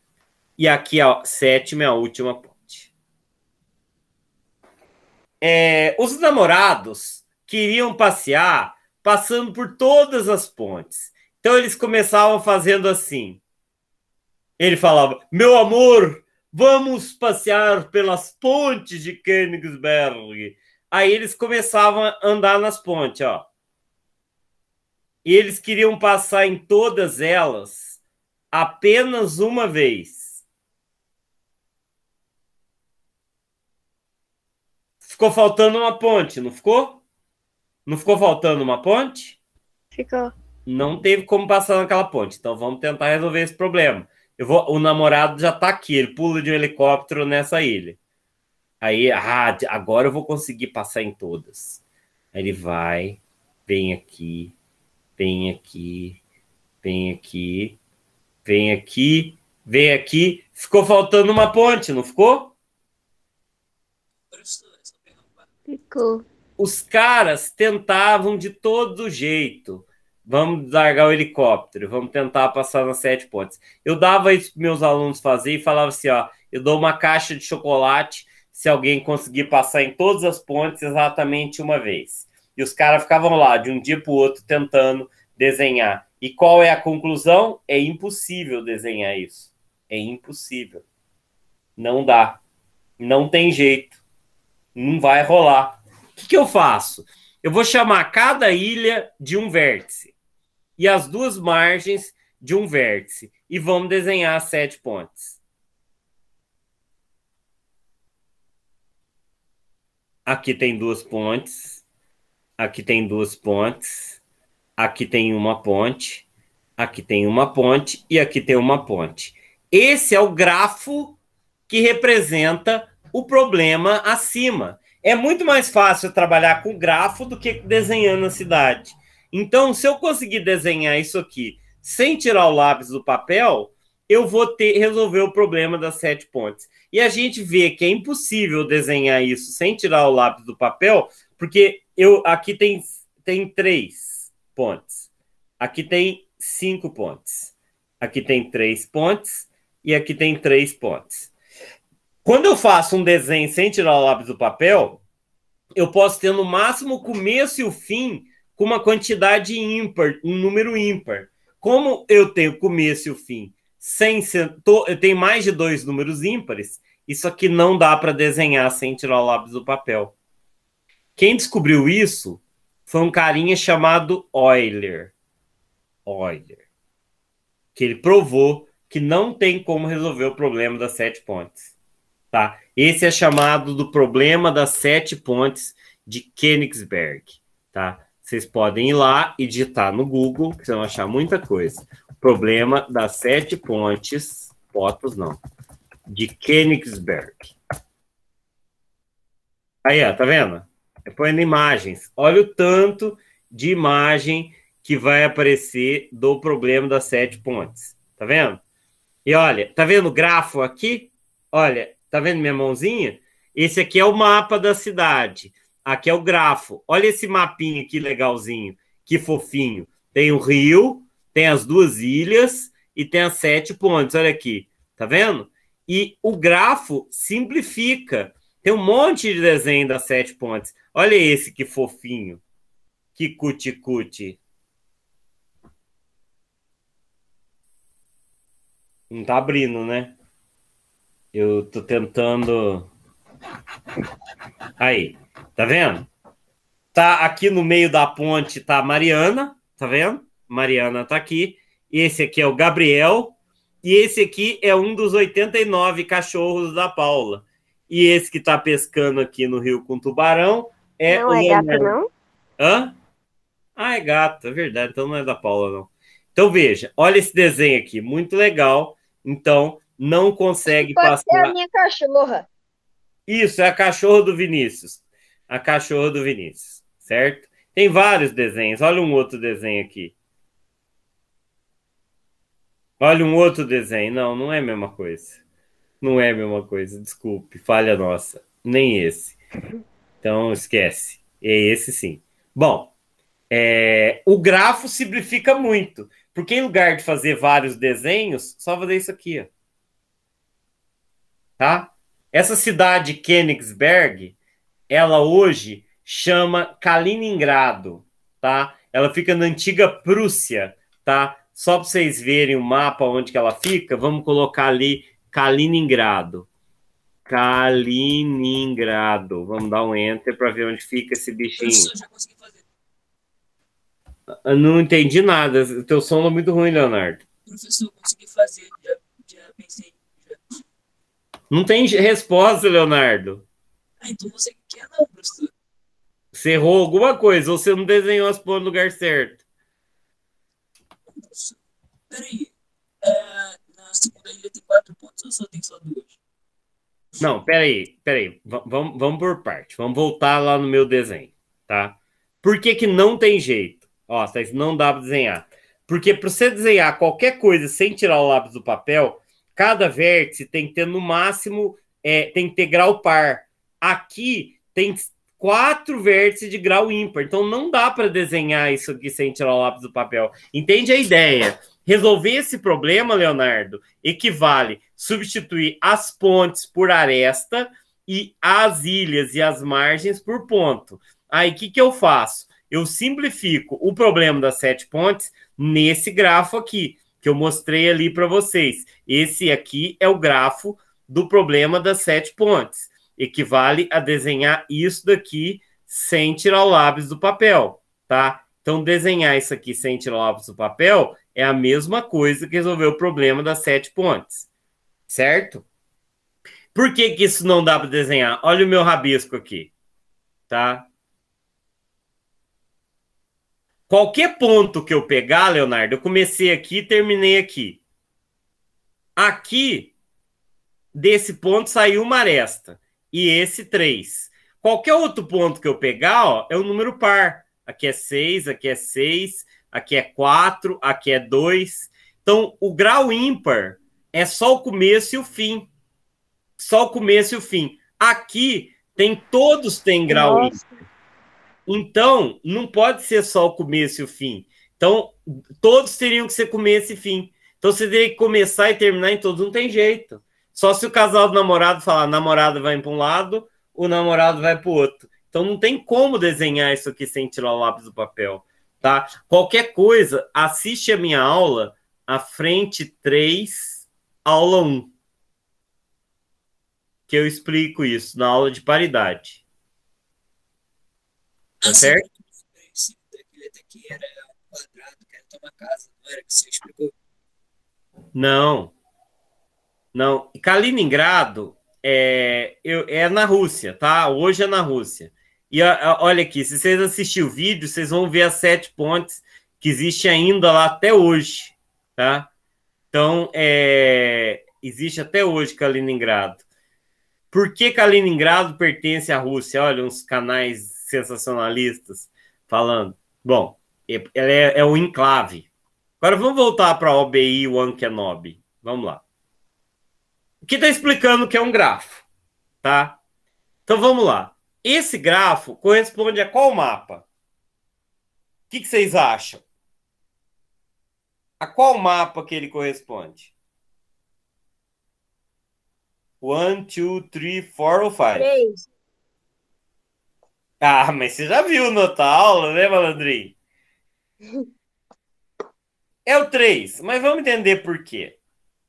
E aqui a sétima é a última ponte. É, os namorados queriam passear passando por todas as pontes. Então eles começavam fazendo assim. Ele falava: Meu amor, vamos passear pelas pontes de Königsberg. Aí eles começavam a andar nas pontes, ó. E eles queriam passar em todas elas apenas uma vez. Ficou faltando uma ponte, não ficou? Não ficou faltando uma ponte? Ficou. Não teve como passar naquela ponte. Então vamos tentar resolver esse problema. Eu vou, o namorado já tá aqui, ele pula de um helicóptero nessa ilha. Aí, ah, agora eu vou conseguir passar em todas. Aí ele vai, vem aqui, vem aqui, vem aqui, vem aqui, vem aqui. Ficou faltando uma ponte, não ficou? Ficou os caras tentavam de todo jeito. Vamos largar o helicóptero, vamos tentar passar nas sete pontes. Eu dava isso para meus alunos fazer e falava assim: ó, eu dou uma caixa de chocolate se alguém conseguir passar em todas as pontes exatamente uma vez. E os caras ficavam lá, de um dia para o outro, tentando desenhar. E qual é a conclusão? É impossível desenhar isso. É impossível. Não dá. Não tem jeito. Não vai rolar que, que eu faço? Eu vou chamar cada ilha de um vértice e as duas margens de um vértice e vamos desenhar sete pontes. Aqui tem duas pontes, aqui tem duas pontes, aqui tem uma ponte, aqui tem uma ponte e aqui tem uma ponte. Esse é o grafo que representa o problema acima. É muito mais fácil trabalhar com grafo do que desenhando a cidade. Então, se eu conseguir desenhar isso aqui sem tirar o lápis do papel, eu vou ter resolver o problema das sete pontes. E a gente vê que é impossível desenhar isso sem tirar o lápis do papel, porque eu aqui tem, tem três pontes, aqui tem cinco pontes, aqui tem três pontes e aqui tem três pontes. Quando eu faço um desenho sem tirar o lápis do papel, eu posso ter no máximo o começo e o fim com uma quantidade ímpar, um número ímpar. Como eu tenho começo e o fim sem eu tenho mais de dois números ímpares, isso aqui não dá para desenhar sem tirar o lápis do papel. Quem descobriu isso foi um carinha chamado Euler. Euler. Que ele provou que não tem como resolver o problema das sete pontes. Tá? Esse é chamado do problema das sete pontes de Königsberg. Tá? Vocês podem ir lá e digitar no Google, que vocês vão achar muita coisa. Problema das sete pontes, fotos não, de Königsberg. Aí, ó, tá vendo? É pondo imagens. Olha o tanto de imagem que vai aparecer do problema das sete pontes. Tá vendo? E olha, tá vendo o grafo aqui? Olha, Tá vendo minha mãozinha? Esse aqui é o mapa da cidade. Aqui é o grafo. Olha esse mapinha que legalzinho, que fofinho. Tem o rio, tem as duas ilhas e tem as sete pontes. Olha aqui, tá vendo? E o grafo simplifica. Tem um monte de desenho das sete pontes. Olha esse que fofinho. Que cuti-cuti. Não tá abrindo, né? Eu tô tentando. Aí, tá vendo? Tá aqui no meio da ponte, tá a Mariana, tá vendo? Mariana tá aqui. Esse aqui é o Gabriel. E esse aqui é um dos 89 cachorros da Paula. E esse que tá pescando aqui no rio com tubarão é não o. Não é gato, não? Hã? Ah, é gato, é verdade. Então não é da Paula, não. Então veja, olha esse desenho aqui, muito legal. Então, não consegue Pode passar. Pode ser a minha cachorra. Isso, é a cachorra do Vinícius. A cachorra do Vinícius, certo? Tem vários desenhos. Olha um outro desenho aqui. Olha um outro desenho. Não, não é a mesma coisa. Não é a mesma coisa. Desculpe, falha nossa. Nem esse. Então, esquece. É esse sim. Bom, é... o grafo simplifica muito. Porque em lugar de fazer vários desenhos, só fazer isso aqui, ó tá? Essa cidade Königsberg, ela hoje chama Kaliningrado, tá? Ela fica na antiga Prússia, tá? Só para vocês verem o mapa onde que ela fica, vamos colocar ali Kaliningrado. Kaliningrado. Vamos dar um enter para ver onde fica esse bichinho. Eu não entendi nada. O teu som é muito ruim, Leonardo. Professor, consegui fazer. Não tem resposta, Leonardo. Ah, então você quer não, professor. Você errou alguma coisa, ou você não desenhou as pôr no lugar certo. Peraí. É, na segunda ilha tem quatro pontos ou só tem só dois? Não, peraí, peraí. vamos, vamos por parte. Vamos voltar lá no meu desenho, tá? Por que, que não tem jeito? Ó, não dá para desenhar. Porque para você desenhar qualquer coisa sem tirar o lápis do papel, Cada vértice tem que ter no máximo, é, tem que ter grau par. Aqui tem quatro vértices de grau ímpar. Então não dá para desenhar isso aqui sem tirar o lápis do papel. Entende a ideia? Resolver esse problema, Leonardo, equivale substituir as pontes por aresta e as ilhas e as margens por ponto. Aí o que, que eu faço? Eu simplifico o problema das sete pontes nesse grafo aqui que eu mostrei ali para vocês. Esse aqui é o grafo do problema das sete pontes. Equivale a desenhar isso daqui sem tirar o lápis do papel, tá? Então, desenhar isso aqui sem tirar o lápis do papel é a mesma coisa que resolver o problema das sete pontes, certo? Por que, que isso não dá para desenhar? Olha o meu rabisco aqui, tá? Qualquer ponto que eu pegar, Leonardo, eu comecei aqui terminei aqui. Aqui, desse ponto saiu uma aresta. E esse 3. Qualquer outro ponto que eu pegar, ó, é um número par. Aqui é 6, aqui é 6, aqui é 4, aqui é 2. Então, o grau ímpar é só o começo e o fim. Só o começo e o fim. Aqui tem todos têm grau Nossa. ímpar. Então, não pode ser só o começo e o fim. Então, todos teriam que ser começo e fim. Então, você teria que começar e terminar em todos, não tem jeito. Só se o casal do namorado falar, namorada vai para um lado, o namorado vai para o outro. Então, não tem como desenhar isso aqui sem tirar o lápis do papel, tá? Qualquer coisa, assiste a minha aula, a frente 3, aula 1. Que eu explico isso na aula de paridade. Tá certo? não Não. Não. Kaliningrado é, eu, é na Rússia, tá? Hoje é na Rússia. E a, a, olha aqui, se vocês assistirem o vídeo, vocês vão ver as sete pontes que existe ainda lá até hoje, tá? Então, é, existe até hoje Kaliningrado. Por que Kaliningrado pertence à Rússia? Olha, uns canais sensacionalistas falando. Bom, ela é, é o enclave. Agora vamos voltar para a OBI One Kenobi. Vamos lá. o que está explicando que é um grafo, tá? Então vamos lá. Esse grafo corresponde a qual mapa? O que, que vocês acham? A qual mapa que ele corresponde? One, two, three, four ou five? Três. Ah, mas você já viu na outra aula, né, malandrinho? É o 3, mas vamos entender por quê.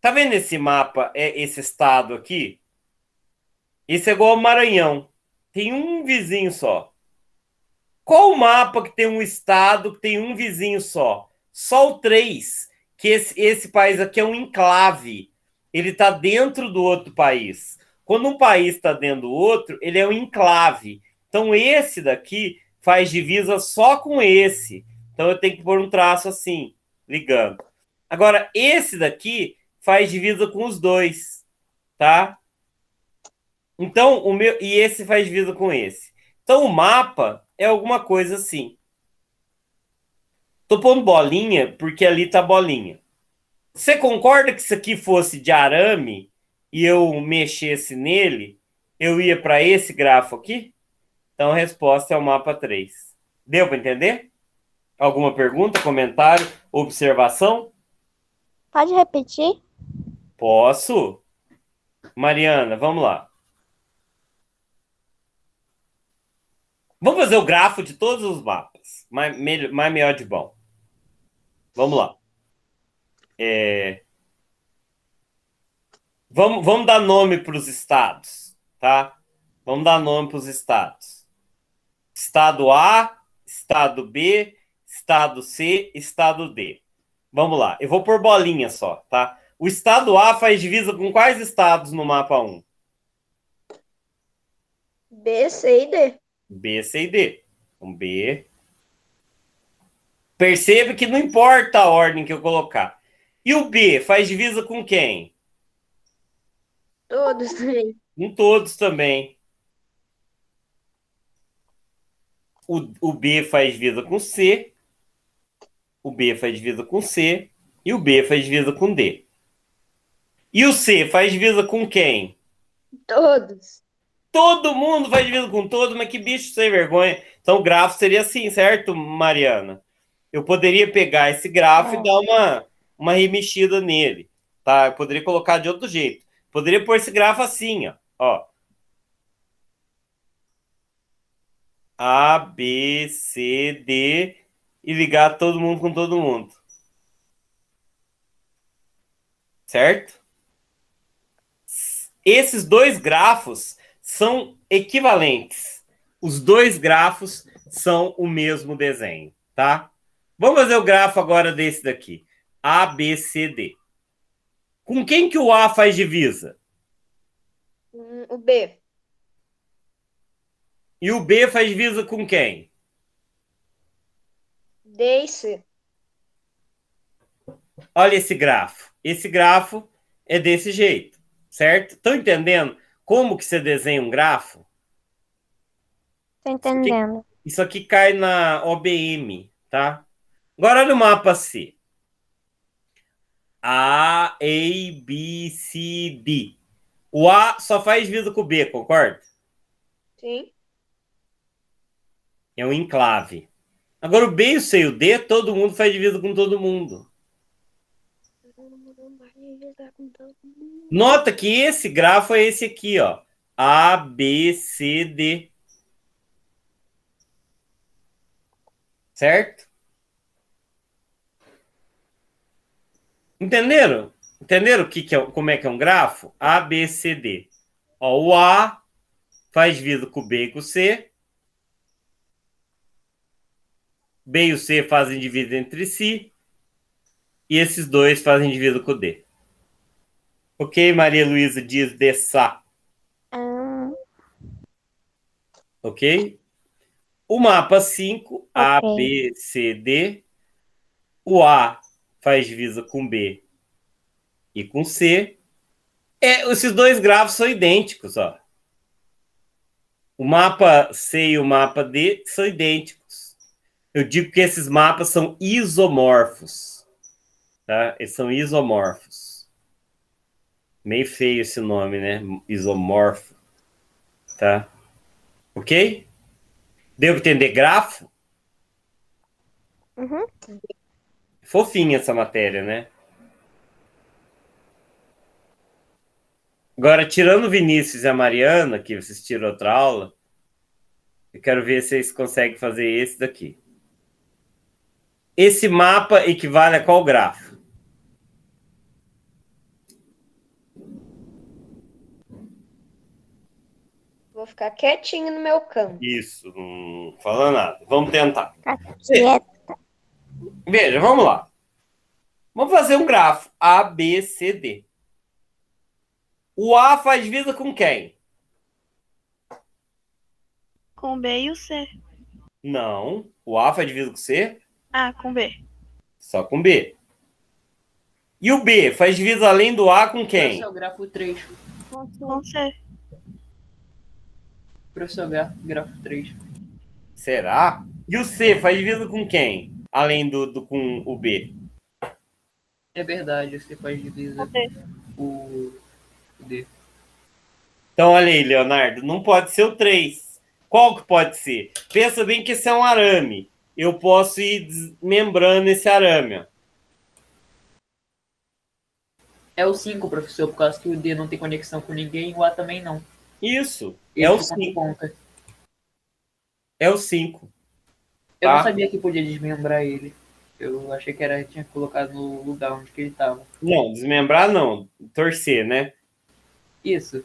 Tá vendo esse mapa, é esse estado aqui? Esse é igual ao Maranhão. Tem um vizinho só. Qual o mapa que tem um estado que tem um vizinho só? Só o 3, que esse, esse país aqui é um enclave. Ele tá dentro do outro país. Quando um país está dentro do outro, ele é um enclave. Então, esse daqui faz divisa só com esse. Então, eu tenho que pôr um traço assim, ligando. Agora, esse daqui faz divisa com os dois, tá? Então, o meu. E esse faz divisa com esse. Então, o mapa é alguma coisa assim. Tô pondo bolinha porque ali tá bolinha. Você concorda que isso aqui fosse de arame e eu mexesse nele, eu ia para esse grafo aqui? Então a resposta é o mapa 3. Deu para entender? Alguma pergunta, comentário, observação? Pode repetir? Posso. Mariana, vamos lá. Vamos fazer o grafo de todos os mapas. Mais, mais melhor de bom. Vamos lá. É... Vamos, vamos dar nome para os estados, tá? Vamos dar nome para os estados. Estado A, estado B, estado C, estado D. Vamos lá, eu vou por bolinha só, tá? O estado A faz divisa com quais estados no mapa 1? B, C e D. B, C e D. Um então, B. Perceba que não importa a ordem que eu colocar. E o B faz divisa com quem? Todos também. Com todos também. o, o B faz vida com C, o B faz vida com C e o B faz vida com D. E o C faz vida com quem? Todos. Todo mundo faz vida com todo, mas que bicho sem vergonha. Então o grafo seria assim, certo, Mariana? Eu poderia pegar esse grafo ah. e é. dar uma, uma remexida nele, tá? Eu poderia colocar de outro jeito. Poderia pôr esse grafo assim, ó. ó. A, B, C, D e ligar todo mundo com todo mundo. Certo? Esses dois grafos são equivalentes. Os dois grafos são o mesmo desenho, tá? Vamos fazer o grafo agora desse daqui. A, B, C, D. Com quem que o A faz divisa? Hum, o B. E o B faz visa com quem? Desse. Olha esse grafo. Esse grafo é desse jeito, certo? Estão entendendo como que você desenha um grafo? Estou entendendo. Isso aqui cai na OBM, tá? Agora no mapa C. A, A, B, C, D. O A só faz visa com o B, concorda? Sim. É um enclave. Agora, o B e o C e o D, todo mundo faz divisa com todo mundo. Nota que esse grafo é esse aqui, ó. A, B, C, D. Certo? Entenderam? Entenderam que que é, como é que é um grafo? A, B, C, D. Ó, o A faz divisa com o B e com o C. B e o C fazem divisa entre si. E esses dois fazem divisa com o D. Ok, Maria Luísa diz dessa. Ah. Ok? O mapa 5, okay. A, B, C, D. O A faz divisa com B e com C. É, esses dois grafos são idênticos, ó. O mapa C e o mapa D são idênticos eu digo que esses mapas são isomorfos. Tá? Eles são isomorfos. Meio feio esse nome, né? Isomorfo. Tá? Ok? Devo entender grafo? Uhum. Fofinha essa matéria, né? Agora, tirando o Vinícius e a Mariana, que vocês tiram outra aula, eu quero ver se vocês conseguem fazer esse daqui. Esse mapa equivale a qual grafo? Vou ficar quietinho no meu canto. Isso, não fala nada. Vamos tentar. Veja, tá vamos lá. Vamos fazer um grafo. A, B, C, D. O A faz vida com quem? Com B e o C. Não. O A faz vida com C? A ah, com B. Só com B. E o B faz divisa além do A com quem? Professor, grafo 3. Com C. Professor, grafo 3. Será? E o C faz divisa com quem? Além do, do com o B. É verdade, o C faz divisa com o D. Então, olha aí, Leonardo, não pode ser o 3. Qual que pode ser? Pensa bem que esse é um arame eu posso ir desmembrando esse arame. É o 5, professor, por causa que o D não tem conexão com ninguém, o A também não. Isso, é o 5. Tá é o 5. Eu tá. não sabia que podia desmembrar ele. Eu achei que era tinha colocado no lugar onde ele estava. Não, desmembrar não, torcer, né? Isso.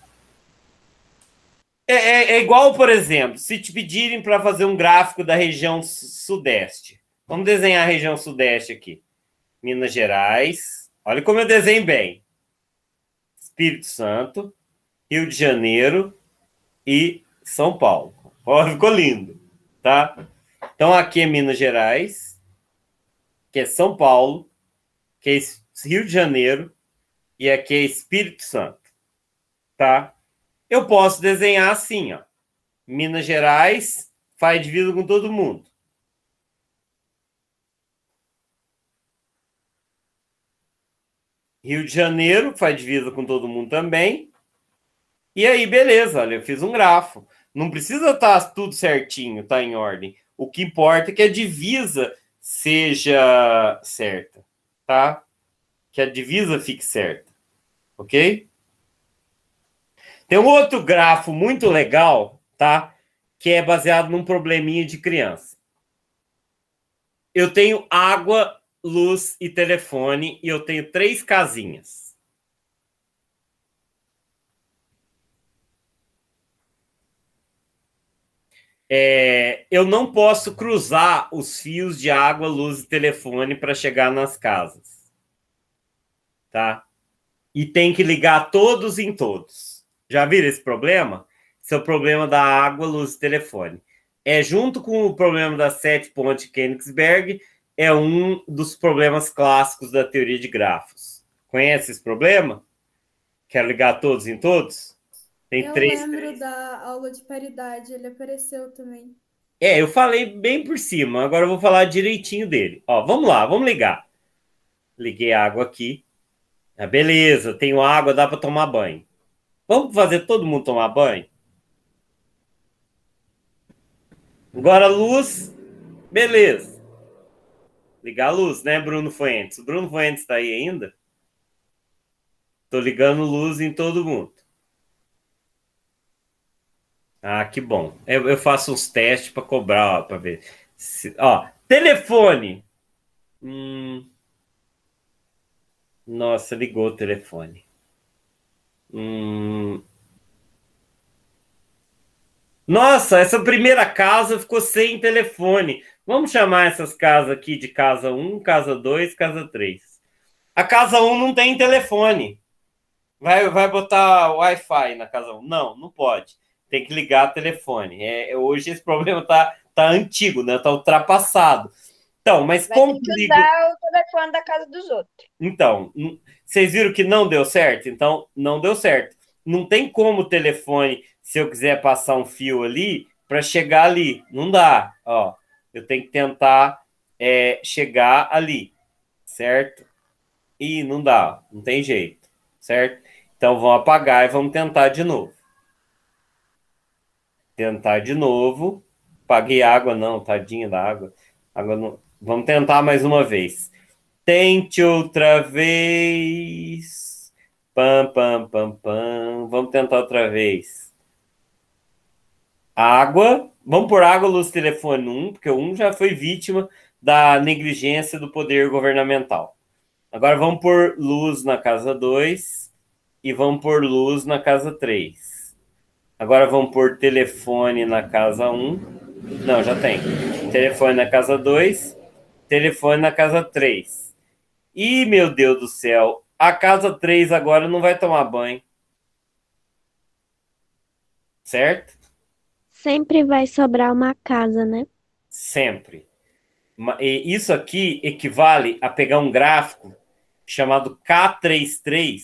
É, é, é, igual, por exemplo, se te pedirem para fazer um gráfico da região sudeste. Vamos desenhar a região sudeste aqui. Minas Gerais. Olha como eu desenho bem. Espírito Santo, Rio de Janeiro e São Paulo. Olha, ficou lindo, tá? Então aqui é Minas Gerais, que é São Paulo, que é Rio de Janeiro e aqui é Espírito Santo, tá? Eu posso desenhar assim, ó. Minas Gerais faz divisa com todo mundo. Rio de Janeiro faz divisa com todo mundo também. E aí, beleza, olha, eu fiz um grafo. Não precisa estar tá tudo certinho, tá em ordem. O que importa é que a divisa seja certa, tá? Que a divisa fique certa, ok? Tem um outro grafo muito legal, tá? Que é baseado num probleminha de criança. Eu tenho água, luz e telefone e eu tenho três casinhas. É, eu não posso cruzar os fios de água, luz e telefone para chegar nas casas. Tá? E tem que ligar todos em todos. Já viram esse problema? Esse é o problema da água, luz e telefone. É junto com o problema da sete pontes Königsberg, é um dos problemas clássicos da teoria de grafos. Conhece esse problema? Quero ligar todos em todos? Tem eu três. Eu lembro três. da aula de paridade, ele apareceu também. É, eu falei bem por cima, agora eu vou falar direitinho dele. Ó, vamos lá, vamos ligar. Liguei a água aqui. Ah, beleza, tenho água, dá para tomar banho. Vamos fazer todo mundo tomar banho? Agora luz, beleza. Ligar a luz, né, Bruno Fuentes? O Bruno Fuentes está aí ainda? Estou ligando luz em todo mundo. Ah, que bom. Eu, eu faço uns testes para cobrar, para ver. Se, ó, telefone. Hum. Nossa, ligou o telefone. Hum... Nossa, essa primeira casa ficou sem telefone. Vamos chamar essas casas aqui de casa 1, casa 2, casa 3. A casa 1 não tem telefone. Vai, vai botar Wi-Fi na casa 1. Não, não pode. Tem que ligar telefone. É, hoje esse problema está tá antigo, né? Está ultrapassado. Então, mas Vai como que liga... o telefone da casa dos outros. Então, vocês viram que não deu certo? Então, não deu certo. Não tem como o telefone, se eu quiser passar um fio ali, para chegar ali. Não dá. Ó, eu tenho que tentar é, chegar ali, certo? E não dá, não tem jeito, certo? Então, vamos apagar e vamos tentar de novo. Tentar de novo. Paguei água, não, tadinha da água. Água não Vamos tentar mais uma vez. Tente outra vez. Pam, pam, pam, pam. Vamos tentar outra vez. Água. Vamos por água, luz, telefone 1, porque o 1 já foi vítima da negligência do poder governamental. Agora vamos por luz na casa 2 e vamos por luz na casa 3. Agora vamos por telefone na casa 1. Não, já tem. Telefone na casa 2 telefone na casa 3. E, meu Deus do céu, a casa 3 agora não vai tomar banho. Certo? Sempre vai sobrar uma casa, né? Sempre. Isso aqui equivale a pegar um gráfico chamado K33,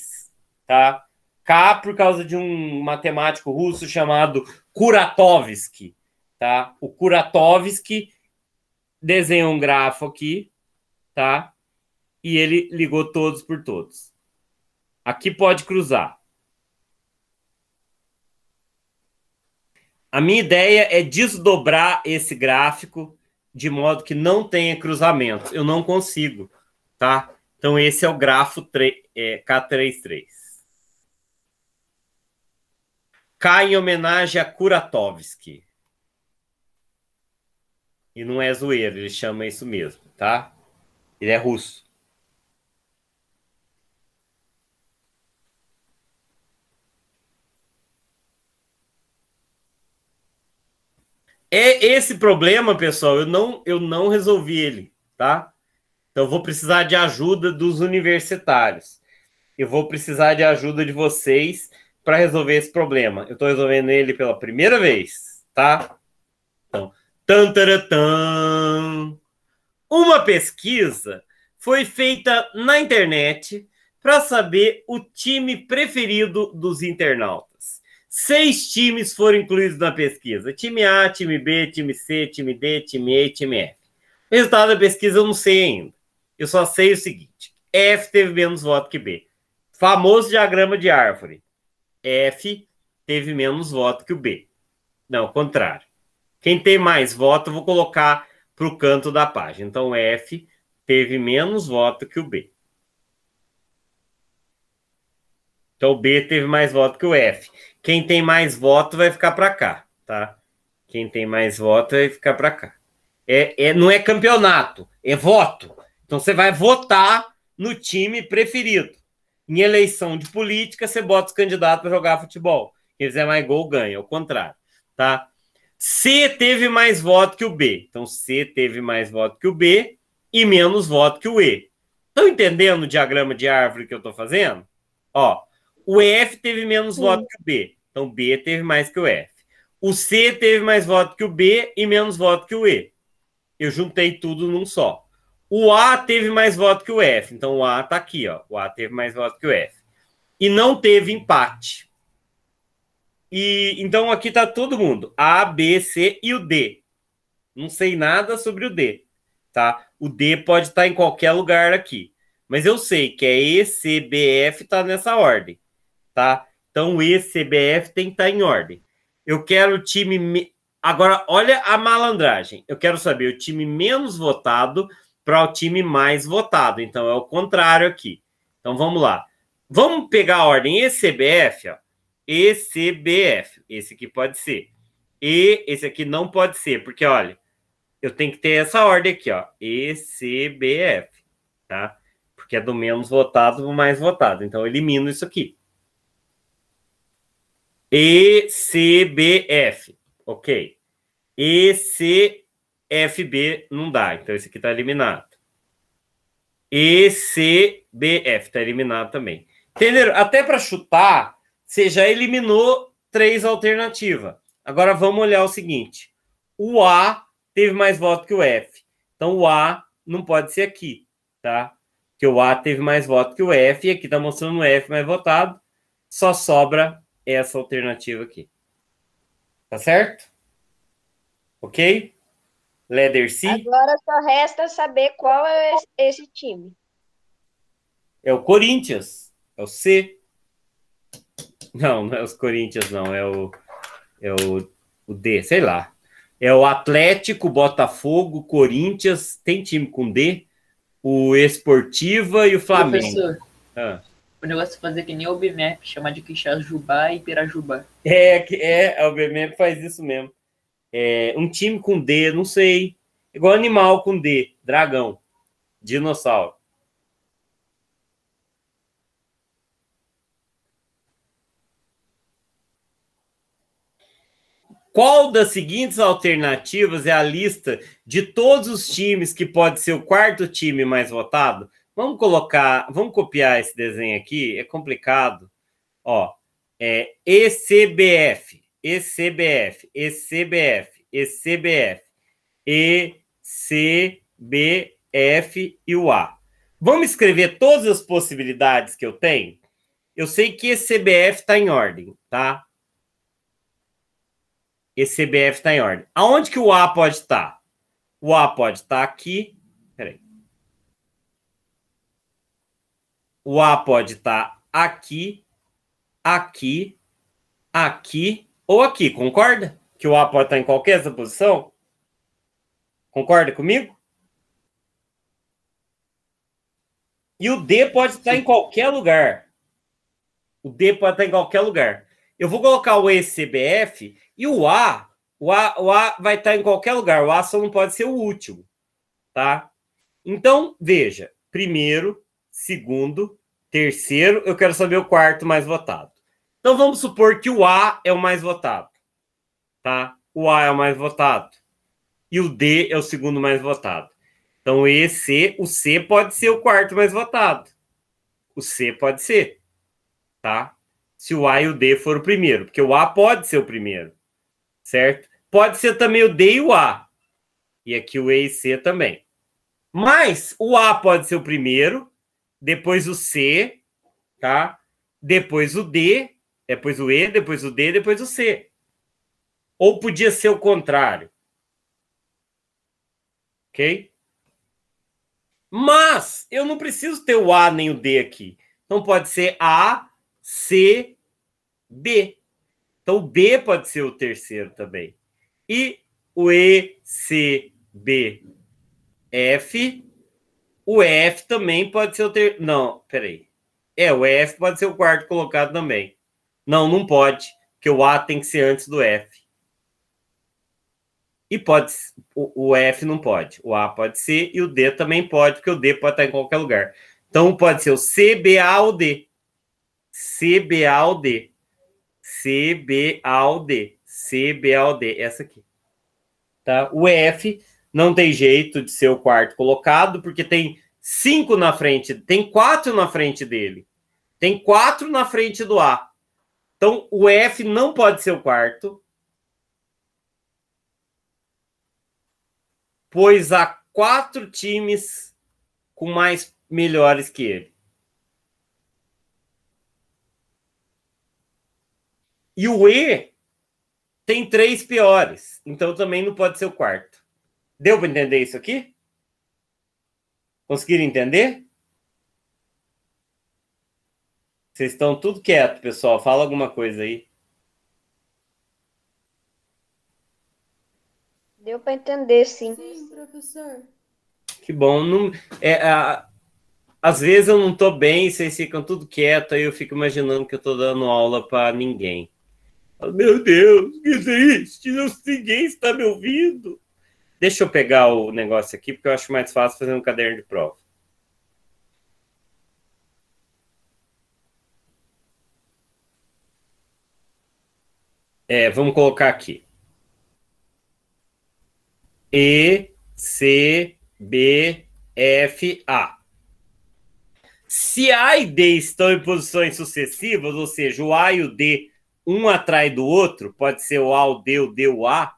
tá? K por causa de um matemático russo chamado Kuratovsky, tá? O Kuratovsky desenhou um grafo aqui, tá? E ele ligou todos por todos. Aqui pode cruzar. A minha ideia é desdobrar esse gráfico de modo que não tenha cruzamentos. Eu não consigo, tá? Então, esse é o grafo é, K33. K em homenagem a Kuratovsky. E não é zoeira, ele chama isso mesmo, tá? Ele é russo. É esse problema, pessoal, eu não, eu não resolvi ele, tá? Então vou precisar de ajuda dos universitários. Eu vou precisar de ajuda de vocês para resolver esse problema. Eu estou resolvendo ele pela primeira vez, tá? Tantaratã. Uma pesquisa foi feita na internet para saber o time preferido dos internautas. Seis times foram incluídos na pesquisa: time A, time B, time C, time D, time E, time F. O resultado da pesquisa eu não sei ainda. Eu só sei o seguinte: F teve menos voto que B. Famoso diagrama de árvore. F teve menos voto que o B. Não, contrário. Quem tem mais voto, vou colocar para o canto da página. Então, o F teve menos voto que o B. Então, o B teve mais voto que o F. Quem tem mais voto vai ficar para cá, tá? Quem tem mais voto vai ficar para cá. É, é, não é campeonato, é voto. Então, você vai votar no time preferido. Em eleição de política, você bota os candidatos para jogar futebol. Quem fizer mais gol ganha, é o contrário, tá? C teve mais voto que o B. Então, C teve mais voto que o B e menos voto que o E. Estão entendendo o diagrama de árvore que eu estou fazendo? Ó, o F teve menos Sim. voto que o B. Então, B teve mais que o F. O C teve mais voto que o B e menos voto que o E. Eu juntei tudo num só. O A teve mais voto que o F. Então, o A está aqui, ó. O A teve mais voto que o F. E não teve empate. E então aqui tá todo mundo. A, B, C e o D. Não sei nada sobre o D, tá? O D pode estar tá em qualquer lugar aqui. Mas eu sei que é E, C, B, F tá nessa ordem, tá? Então o E, C, B, F tem que estar tá em ordem. Eu quero o time Agora, olha a malandragem. Eu quero saber o time menos votado para o time mais votado. Então, é o contrário aqui. Então, vamos lá. Vamos pegar a ordem ECBF, ó. ECBF. Esse aqui pode ser. E esse aqui não pode ser, porque olha, eu tenho que ter essa ordem aqui, ó. ECBF, tá? Porque é do menos votado para mais votado. Então eu elimino isso aqui. ECBF, ok. ECFB não dá, então esse aqui está eliminado. ECBF está eliminado também. Entenderam? Até para chutar, você já eliminou três alternativas. Agora vamos olhar o seguinte: o A teve mais voto que o F. Então o A não pode ser aqui, tá? Que o A teve mais voto que o F, e aqui está mostrando o F mais votado. Só sobra essa alternativa aqui. Tá certo? Ok? Leather C. Agora só resta saber qual é esse time. É o Corinthians. É o C. Não, não é os Corinthians, não. É o. É o, o D, sei lá. É o Atlético, Botafogo, Corinthians. Tem time com D? O Esportiva e o Flamengo. Professor, ah. O negócio é fazer que nem o BMAP, chamar de Quixajubá e Pirajubá. É, é, o BMAP faz isso mesmo. É, um time com D, não sei. Igual animal com D, dragão, dinossauro. Qual das seguintes alternativas é a lista de todos os times que pode ser o quarto time mais votado? Vamos colocar, vamos copiar esse desenho aqui, é complicado. Ó, é ECBF, ECBF, ECBF, ECBF, ECBF e o A. Vamos escrever todas as possibilidades que eu tenho? Eu sei que ECBF está em ordem, tá? Esse CBF está em ordem. Aonde que o A pode estar? Tá? O A pode estar tá aqui. Peraí. O A pode estar tá aqui, aqui, aqui ou aqui. Concorda? Que o A pode estar tá em qualquer essa posição? Concorda comigo? E o D pode estar tá em qualquer lugar. O D pode estar tá em qualquer lugar. Eu vou colocar o ECBF e o A, o A, o A vai estar em qualquer lugar, o A só não pode ser o último, tá? Então, veja, primeiro, segundo, terceiro, eu quero saber o quarto mais votado. Então vamos supor que o A é o mais votado, tá? O A é o mais votado. E o D é o segundo mais votado. Então E C, o C pode ser o quarto mais votado. O C pode ser, tá? Se o A e o D for o primeiro, porque o A pode ser o primeiro certo? Pode ser também o D e o A. E aqui o E e C também. Mas o A pode ser o primeiro, depois o C, tá? Depois o D, depois o E, depois o D, depois o C. Ou podia ser o contrário. Ok? Mas eu não preciso ter o A nem o D aqui. Então pode ser A, C, B. Então o B pode ser o terceiro também. E o E, C, B, F. O F também pode ser o terceiro. Não, peraí. É, o F pode ser o quarto colocado também. Não, não pode, porque o A tem que ser antes do F. E pode o, o F não pode. O A pode ser e o D também pode, porque o D pode estar em qualquer lugar. Então pode ser o C, B, A ou D. C, B, A ou D. C C B B A A O D O D essa aqui. Tá? O F não tem jeito de ser o quarto colocado, porque tem cinco na frente, tem quatro na frente dele. Tem quatro na frente do A. Então, o F não pode ser o quarto, pois há quatro times com mais melhores que ele. E o E tem três piores, então também não pode ser o quarto. Deu para entender isso aqui? Conseguiram entender? Vocês estão tudo quieto, pessoal. Fala alguma coisa aí. Deu para entender, sim. Sim, professor. Que bom. Não, é, a, às vezes eu não estou bem, vocês ficam tudo quieto, aí eu fico imaginando que eu estou dando aula para ninguém. Falo, meu Deus, que triste, ninguém está me ouvindo. Deixa eu pegar o negócio aqui, porque eu acho mais fácil fazer um caderno de prova. É, vamos colocar aqui. E, C, B, F, A. Se A e D estão em posições sucessivas, ou seja, o A e o D um atrai do outro, pode ser o A, o D, o D, o A,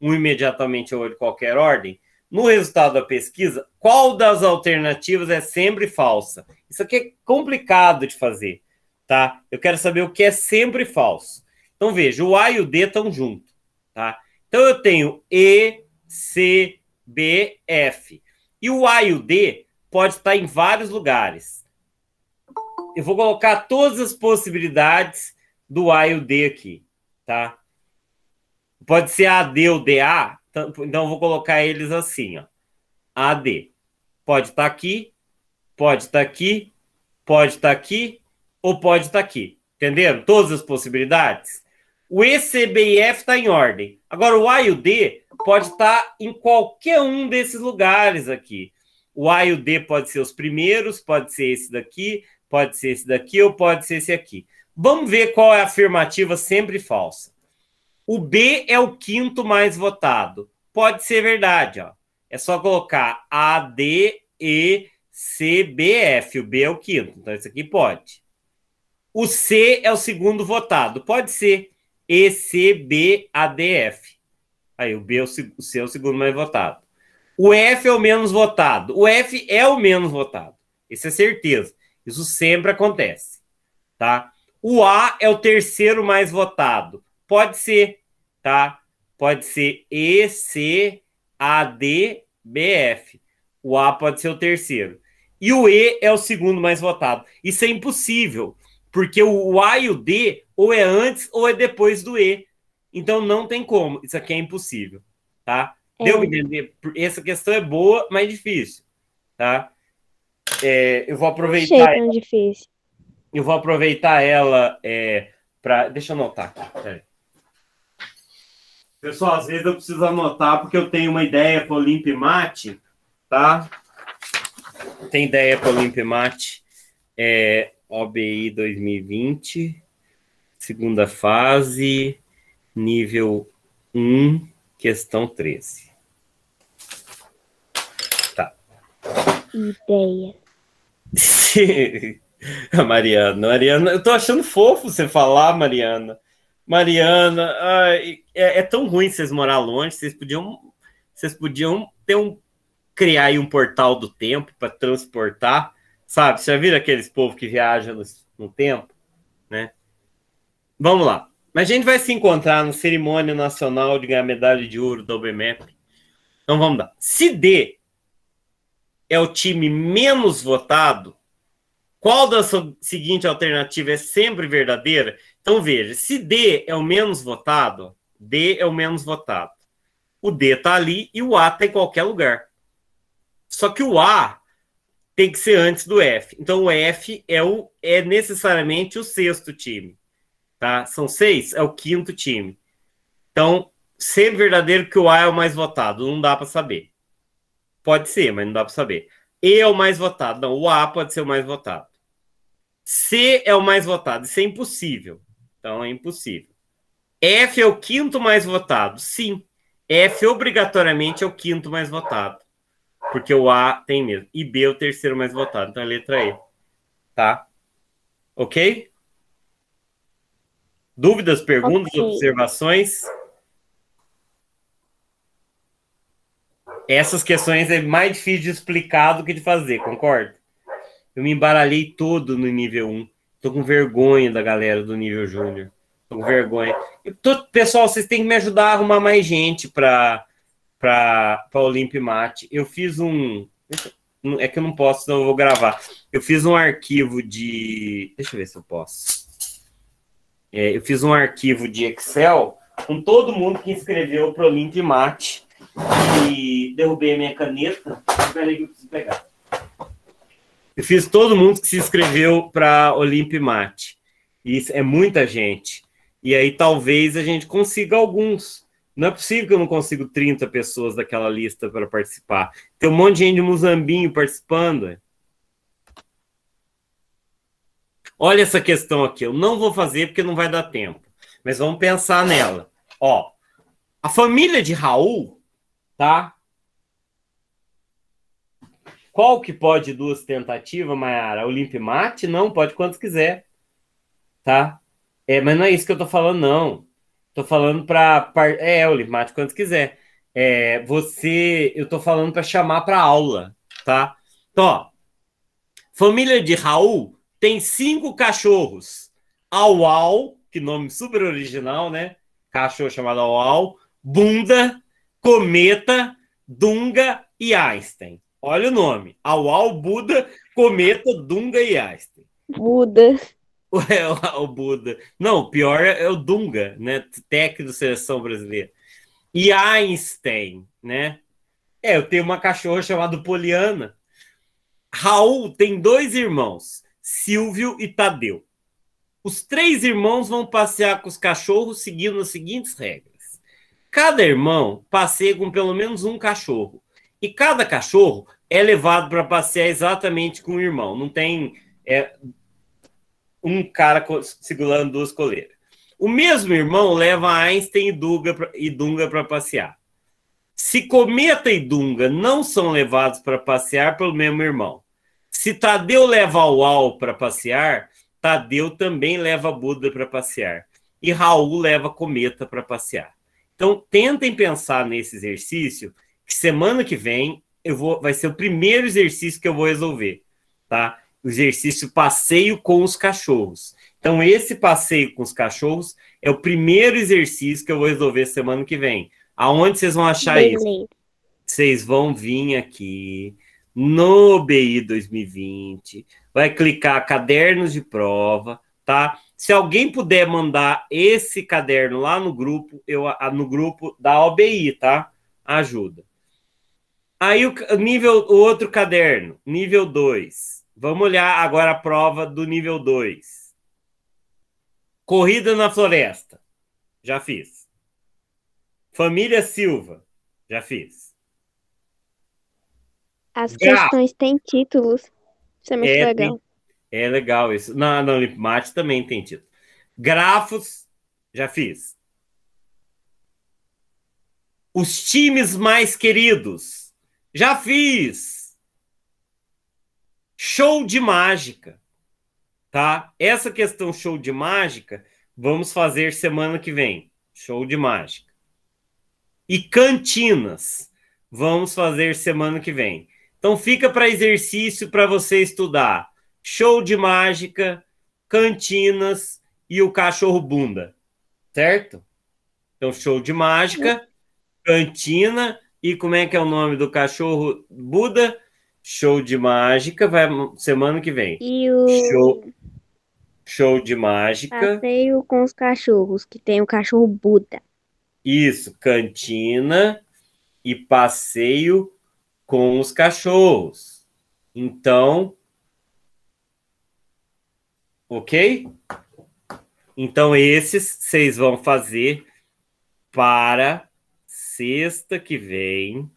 um imediatamente ou de qualquer ordem, no resultado da pesquisa, qual das alternativas é sempre falsa? Isso aqui é complicado de fazer, tá? Eu quero saber o que é sempre falso. Então veja, o A e o D estão juntos, tá? Então eu tenho E, C, B, F. E o A e o D pode estar em vários lugares. Eu vou colocar todas as possibilidades do A e o D aqui, tá? Pode ser AD ou DA, então, então eu vou colocar eles assim, ó. AD. Pode estar tá aqui, pode estar tá aqui, pode estar tá aqui ou pode estar tá aqui. Entenderam? Todas as possibilidades. O ECBF está em ordem. Agora, o A e o D pode estar tá em qualquer um desses lugares aqui. O A e o D pode ser os primeiros, pode ser esse daqui, pode ser esse daqui ou pode ser esse aqui. Vamos ver qual é a afirmativa sempre falsa. O B é o quinto mais votado. Pode ser verdade, ó. É só colocar A, D, E, C, B, F. O B é o quinto, então isso aqui pode. O C é o segundo votado. Pode ser E, C, B, A, D, F. Aí o B é o, o C é o segundo mais votado. O F é o menos votado. O F é o menos votado. Isso é certeza. Isso sempre acontece, tá? O A é o terceiro mais votado. Pode ser, tá? Pode ser E, C, A, D, B, F. O A pode ser o terceiro. E o E é o segundo mais votado. Isso é impossível, porque o A e o D ou é antes ou é depois do E. Então não tem como. Isso aqui é impossível, tá? É. Deu para entender? Essa questão é boa, mas difícil, tá? É, eu vou aproveitar. achei tão difícil eu vou aproveitar ela é, para. Deixa eu anotar aqui. Pessoal, às vezes eu preciso anotar porque eu tenho uma ideia para o limpe Mate, tá? Tem ideia para o limpe Mate, é, OBI 2020, segunda fase, nível 1, questão 13. Tá. Ideia. Sim. A Mariana, Mariana, eu tô achando fofo você falar, Mariana. Mariana, ai, é, é, tão ruim vocês morar longe, vocês podiam, vocês podiam ter um criar aí um portal do tempo para transportar, sabe? Você já viram aqueles povos que viajam no, no tempo, né? Vamos lá. Mas a gente vai se encontrar no cerimônia nacional de ganhar medalha de ouro do OBMEP. Então vamos lá. Se D é o time menos votado, qual da seguinte alternativa é sempre verdadeira? Então veja, se D é o menos votado, D é o menos votado. O D está ali e o A está em qualquer lugar. Só que o A tem que ser antes do F. Então o F é, o, é necessariamente o sexto time. Tá? São seis, é o quinto time. Então, sempre verdadeiro que o A é o mais votado, não dá para saber. Pode ser, mas não dá para saber. E é o mais votado. Não, o A pode ser o mais votado. C é o mais votado. Isso é impossível. Então é impossível. F é o quinto mais votado. Sim. F obrigatoriamente é o quinto mais votado. Porque o A tem mesmo. E B é o terceiro mais votado. Então é a letra E. Tá? Ok? Dúvidas, perguntas, okay. observações? Essas questões é mais difícil de explicar do que de fazer, concorda? Eu me embaralhei todo no nível 1. Tô com vergonha da galera do nível júnior. Tô com vergonha. Tô, pessoal, vocês têm que me ajudar a arrumar mais gente para para Olimp Mate. Eu fiz um. É que eu não posso, senão eu vou gravar. Eu fiz um arquivo de. Deixa eu ver se eu posso. É, eu fiz um arquivo de Excel com todo mundo que inscreveu para o Olimp Mate. E derrubei a minha caneta. Peraí que eu preciso pegar. Eu fiz todo mundo que se inscreveu para Olimpimate. E é muita gente. E aí talvez a gente consiga alguns. Não é possível que eu não consiga 30 pessoas daquela lista para participar. Tem um monte de gente de Muzambinho participando. É. Olha essa questão aqui. Eu não vou fazer porque não vai dar tempo. Mas vamos pensar nela. Ó, a família de Raul, tá? Qual que pode duas tentativas, Mayara? Olimpimate? Não, pode quantos quiser. Tá? É, mas não é isso que eu tô falando, não. Tô falando para par... É, Olimpimate, quantos quiser. É, você. Eu tô falando para chamar para aula, tá? Então, ó. Família de Raul tem cinco cachorros. Au Au, que nome super original, né? Cachorro chamado Au Au. Bunda, Cometa, Dunga e Einstein. Olha o nome. Awal, Buda, Cometa, Dunga e Einstein. Buda. É, o, Buda. Não, o pior é, é o Dunga, né? Técnico da seleção brasileira. E Einstein, né? É, eu tenho uma cachorra chamada Poliana. Raul tem dois irmãos, Silvio e Tadeu. Os três irmãos vão passear com os cachorros seguindo as seguintes regras. Cada irmão passeia com pelo menos um cachorro. E cada cachorro é levado para passear exatamente com o irmão. Não tem é, um cara segurando duas coleiras. O mesmo irmão leva Einstein e Dunga para passear. Se Cometa e Dunga não são levados para passear pelo mesmo irmão, se Tadeu leva Uau para passear, Tadeu também leva Buda para passear. E Raul leva Cometa para passear. Então, tentem pensar nesse exercício que semana que vem eu vou, vai ser o primeiro exercício que eu vou resolver, tá? O exercício passeio com os cachorros. Então, esse passeio com os cachorros é o primeiro exercício que eu vou resolver semana que vem. Aonde vocês vão achar isso? Vocês vão vir aqui no BI 2020, vai clicar cadernos de prova, tá? Se alguém puder mandar esse caderno lá no grupo, eu no grupo da OBI, tá? Ajuda. Aí o nível, o outro caderno, nível 2. Vamos olhar agora a prova do nível 2. Corrida na floresta. Já fiz. Família Silva. Já fiz. As questões têm títulos. Isso é muito é, legal. Tem, é legal isso. Na, na Limpmate também tem título. Grafos. Já fiz. Os times mais queridos já fiz show de mágica, tá? Essa questão show de mágica vamos fazer semana que vem, show de mágica. E cantinas vamos fazer semana que vem. Então fica para exercício para você estudar. Show de mágica, cantinas e o cachorro bunda, certo? Então show de mágica, cantina e como é que é o nome do cachorro? Buda, show de mágica, vai semana que vem. E o. Show, show de mágica. Passeio com os cachorros, que tem o cachorro Buda. Isso, cantina e passeio com os cachorros. Então, ok? Então, esses vocês vão fazer para sexta que vem,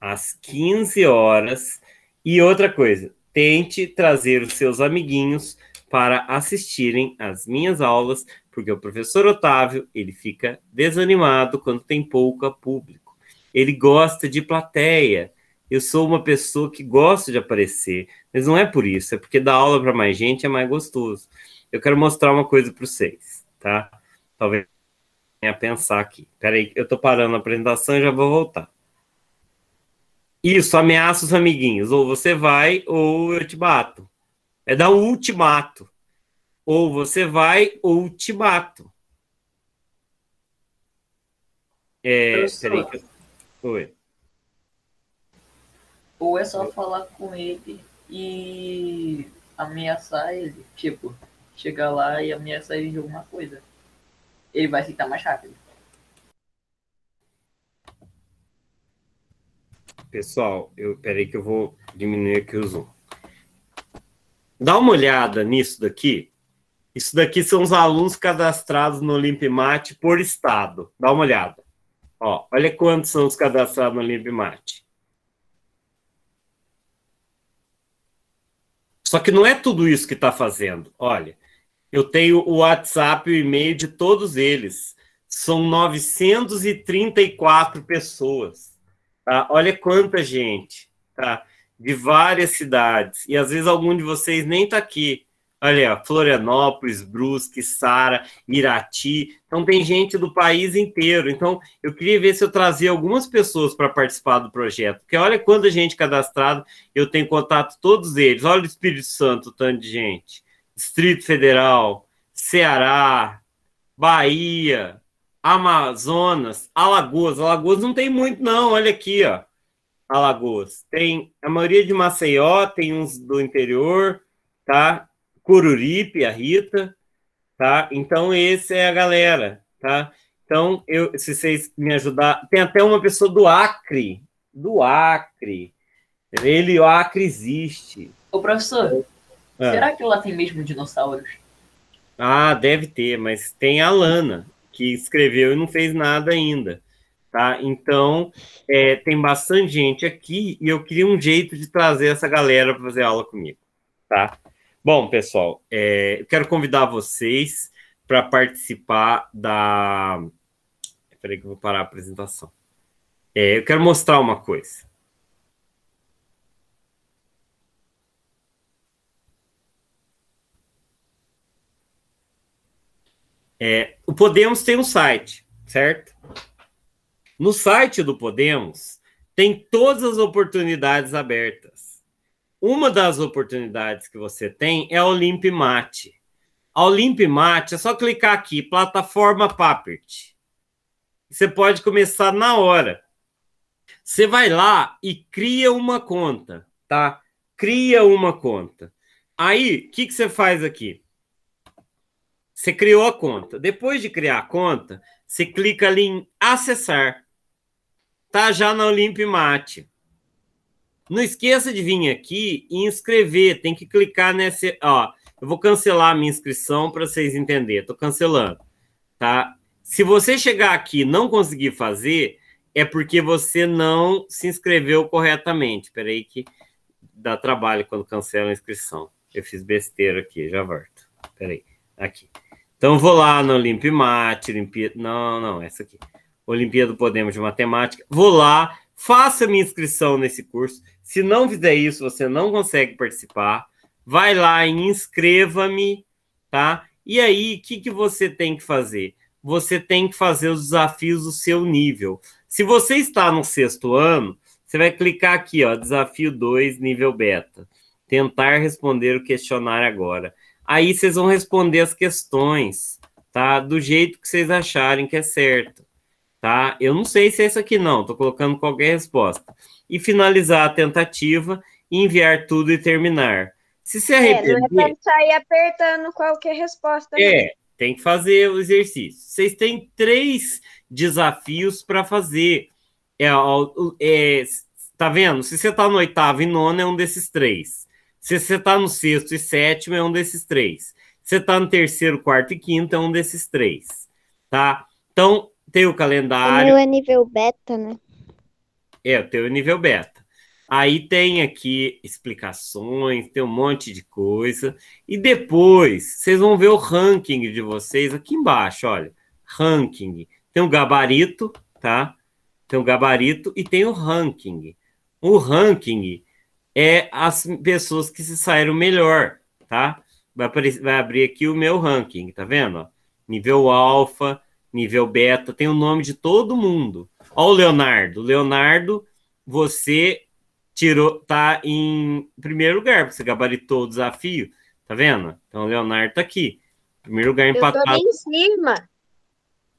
às 15 horas. E outra coisa, tente trazer os seus amiguinhos para assistirem às minhas aulas, porque o professor Otávio, ele fica desanimado quando tem pouca público. Ele gosta de plateia. Eu sou uma pessoa que gosta de aparecer, mas não é por isso, é porque dar aula para mais gente é mais gostoso. Eu quero mostrar uma coisa para vocês, tá? Talvez a pensar aqui. Peraí, eu tô parando a apresentação e já vou voltar. Isso, ameaça os amiguinhos. Ou você vai, ou eu te bato. É dar um ultimato. Ou você vai, ou te bato. É, peraí. Que eu... Oi. Ou é só falar com ele e ameaçar ele. Tipo, chegar lá e ameaçar ele de alguma coisa ele vai citar mais rápido. Pessoal, eu peraí que eu vou diminuir aqui o zoom. Dá uma olhada nisso daqui. Isso daqui são os alunos cadastrados no Olimpimate por estado. Dá uma olhada. Ó, olha quantos são os cadastrados no Olimpimate. Só que não é tudo isso que está fazendo. Olha, eu tenho o WhatsApp e o e-mail de todos eles. São 934 pessoas. Tá? Olha quanta gente, tá? De várias cidades. E às vezes algum de vocês nem está aqui. Olha, Florianópolis, Brusque, Sara, Irati. Então tem gente do país inteiro. Então eu queria ver se eu trazia algumas pessoas para participar do projeto. Porque olha quanta gente cadastrada, eu tenho contato todos eles. Olha o Espírito Santo, tanto de gente. Distrito Federal, Ceará, Bahia, Amazonas, Alagoas. Alagoas não tem muito, não. Olha aqui, ó. Alagoas. Tem a maioria de Maceió, tem uns do interior, tá? Cururipe, a Rita, tá? Então, esse é a galera, tá? Então, eu, se vocês me ajudar, tem até uma pessoa do Acre, do Acre. Ele, o Acre existe. Ô, professor, é. Será que lá tem mesmo dinossauros? Ah, deve ter, mas tem a Lana, que escreveu e não fez nada ainda. Tá? Então, é, tem bastante gente aqui e eu queria um jeito de trazer essa galera para fazer aula comigo. Tá? Bom, pessoal, é, eu quero convidar vocês para participar da. Peraí que eu vou parar a apresentação. É, eu quero mostrar uma coisa. É, o Podemos tem um site, certo? No site do Podemos tem todas as oportunidades abertas. Uma das oportunidades que você tem é a Olimpimate Mate. A Olimp Mate é só clicar aqui, plataforma Papert. Você pode começar na hora. Você vai lá e cria uma conta, tá? Cria uma conta. Aí, o que, que você faz aqui? Você criou a conta. Depois de criar a conta, você clica ali em acessar. Tá já na Olimp Não esqueça de vir aqui e inscrever. Tem que clicar nesse, ó. Eu vou cancelar a minha inscrição para vocês entenderem. Estou cancelando, tá? Se você chegar aqui e não conseguir fazer, é porque você não se inscreveu corretamente. Espera aí que dá trabalho quando cancela a inscrição. Eu fiz besteira aqui, já volto. Espera aí, aqui. Então vou lá no Olimpimate, Olimpíada. Não, não, essa aqui. Olimpíada do Podemos de Matemática. Vou lá, faça minha inscrição nesse curso. Se não fizer isso, você não consegue participar. Vai lá e inscreva-me, tá? E aí, o que, que você tem que fazer? Você tem que fazer os desafios do seu nível. Se você está no sexto ano, você vai clicar aqui, ó, desafio 2, nível beta. Tentar responder o questionário agora. Aí vocês vão responder as questões, tá? Do jeito que vocês acharem que é certo, tá? Eu não sei se é isso aqui não, tô colocando qualquer resposta. E finalizar a tentativa, enviar tudo e terminar. Se se arrepender... É, não é sair apertando qualquer resposta. Né? É, mesmo. tem que fazer o exercício. Vocês têm três desafios para fazer. É, é, tá vendo? Se você tá no oitavo e nono, é um desses três. Se você está no sexto e sétimo, é um desses três. Se você está no terceiro, quarto e quinto, é um desses três. Tá? Então, tem o calendário. O meu é nível beta, né? É, o teu é nível beta. Aí tem aqui explicações, tem um monte de coisa. E depois, vocês vão ver o ranking de vocês aqui embaixo, olha. Ranking. Tem o gabarito, tá? Tem o gabarito e tem o ranking. O ranking é as pessoas que se saíram melhor, tá? Vai, aparecer, vai abrir aqui o meu ranking, tá vendo? nível alfa, nível beta, tem o nome de todo mundo. Ó o Leonardo. Leonardo, você tirou, tá em primeiro lugar, porque você gabaritou o desafio, tá vendo? Então o Leonardo tá aqui. Primeiro lugar empatado. Eu tô bem em cima.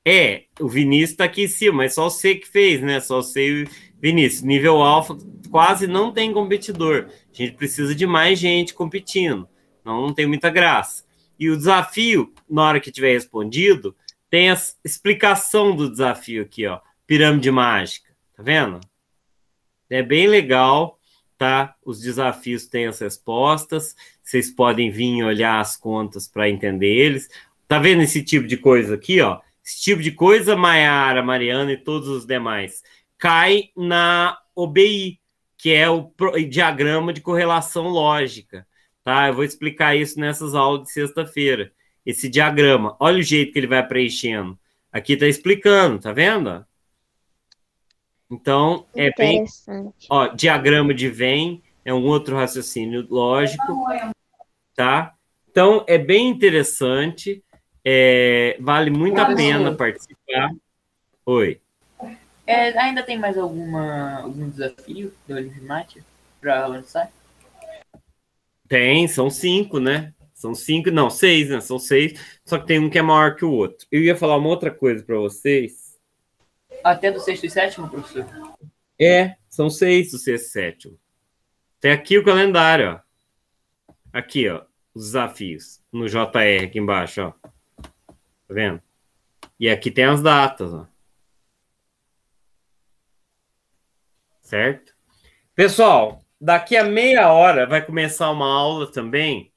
É, o Vinícius tá aqui em cima, mas só você que fez, né? Só você e Vinícius, nível alfa quase não tem competidor. A gente precisa de mais gente competindo. Não, não tem muita graça. E o desafio, na hora que tiver respondido, tem a explicação do desafio aqui, ó. Pirâmide mágica. Tá vendo? É bem legal, tá? Os desafios têm as respostas. Vocês podem vir olhar as contas para entender eles. Tá vendo esse tipo de coisa aqui, ó? Esse tipo de coisa, Maiara, Mariana e todos os demais cai na OBI, que é o diagrama de correlação lógica. Tá? Eu vou explicar isso nessas aulas de sexta-feira. Esse diagrama, olha o jeito que ele vai preenchendo. Aqui está explicando, tá vendo? Então, é bem. Ó, diagrama de Venn é um outro raciocínio lógico, tá? Então, é bem interessante, é, vale muito a pena participar. Oi. É, ainda tem mais alguma, algum desafio do Olympic para lançar? Tem, são cinco, né? São cinco, não, seis, né? São seis, só que tem um que é maior que o outro. Eu ia falar uma outra coisa para vocês. Até do sexto e sétimo, professor? É, são seis do sexto e sétimo. Tem aqui o calendário, ó. Aqui, ó, os desafios no JR aqui embaixo, ó. Tá vendo? E aqui tem as datas, ó. certo? Pessoal, daqui a meia hora vai começar uma aula também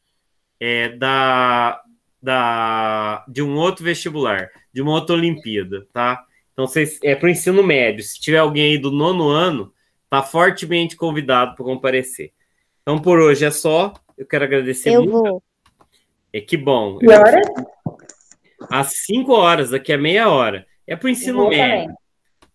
é, da, da, de um outro vestibular, de uma outra Olimpíada, tá? Então, vocês, é para o ensino médio. Se tiver alguém aí do nono ano, tá fortemente convidado para comparecer. Então, por hoje é só. Eu quero agradecer eu muito. Vou. É que bom. Que horas? Às 5 horas, daqui a meia hora. É para o ensino médio. Também.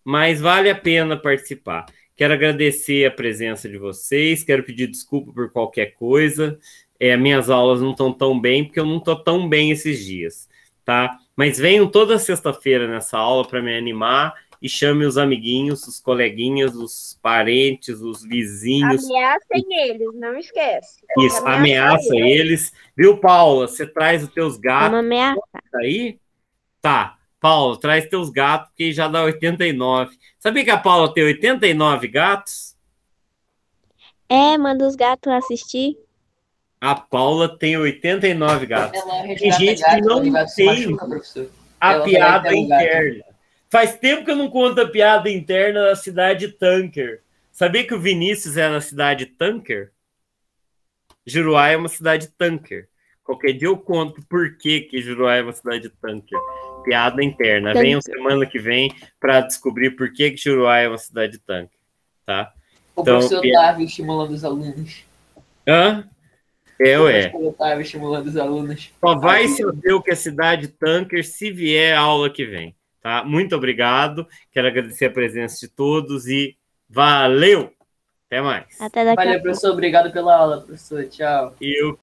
Mas vale a pena participar. Quero agradecer a presença de vocês, quero pedir desculpa por qualquer coisa. É, minhas aulas não estão tão bem, porque eu não estou tão bem esses dias, tá? Mas venham toda sexta-feira nessa aula para me animar e chame os amiguinhos, os coleguinhas, os parentes, os vizinhos. Ameaçem eles, não esquece. Isso, ameaça, ameaça eles. eles. Viu, Paula? Você traz os teus gatos. Uma ameaça. Tá aí? Tá. Paulo, traz teus gatos, que já dá 89. Sabia que a Paula tem 89 gatos? É, manda os gatos assistir. A Paula tem 89 gatos. É tem gente gato, que então não tem machuca, a ela piada um interna. Faz tempo que eu não conto a piada interna da cidade Tanker. Sabia que o Vinícius é na cidade Tanker? Juruá é uma cidade Tanker. Qualquer dia eu conto por que, que Juruá é uma cidade Tanker piada interna. venha Venham semana que vem para descobrir por que Juruá é uma cidade tanque, tá? O então, professor piada... Otávio estimulando os alunos. Hã? Eu é. Otávio estimulando os alunos. Só vai ser o que é cidade tanker se vier a aula que vem, tá? Muito obrigado. Quero agradecer a presença de todos e valeu. Até mais. Até daqui Valeu, professor. Obrigado pela aula, professor. Tchau. E eu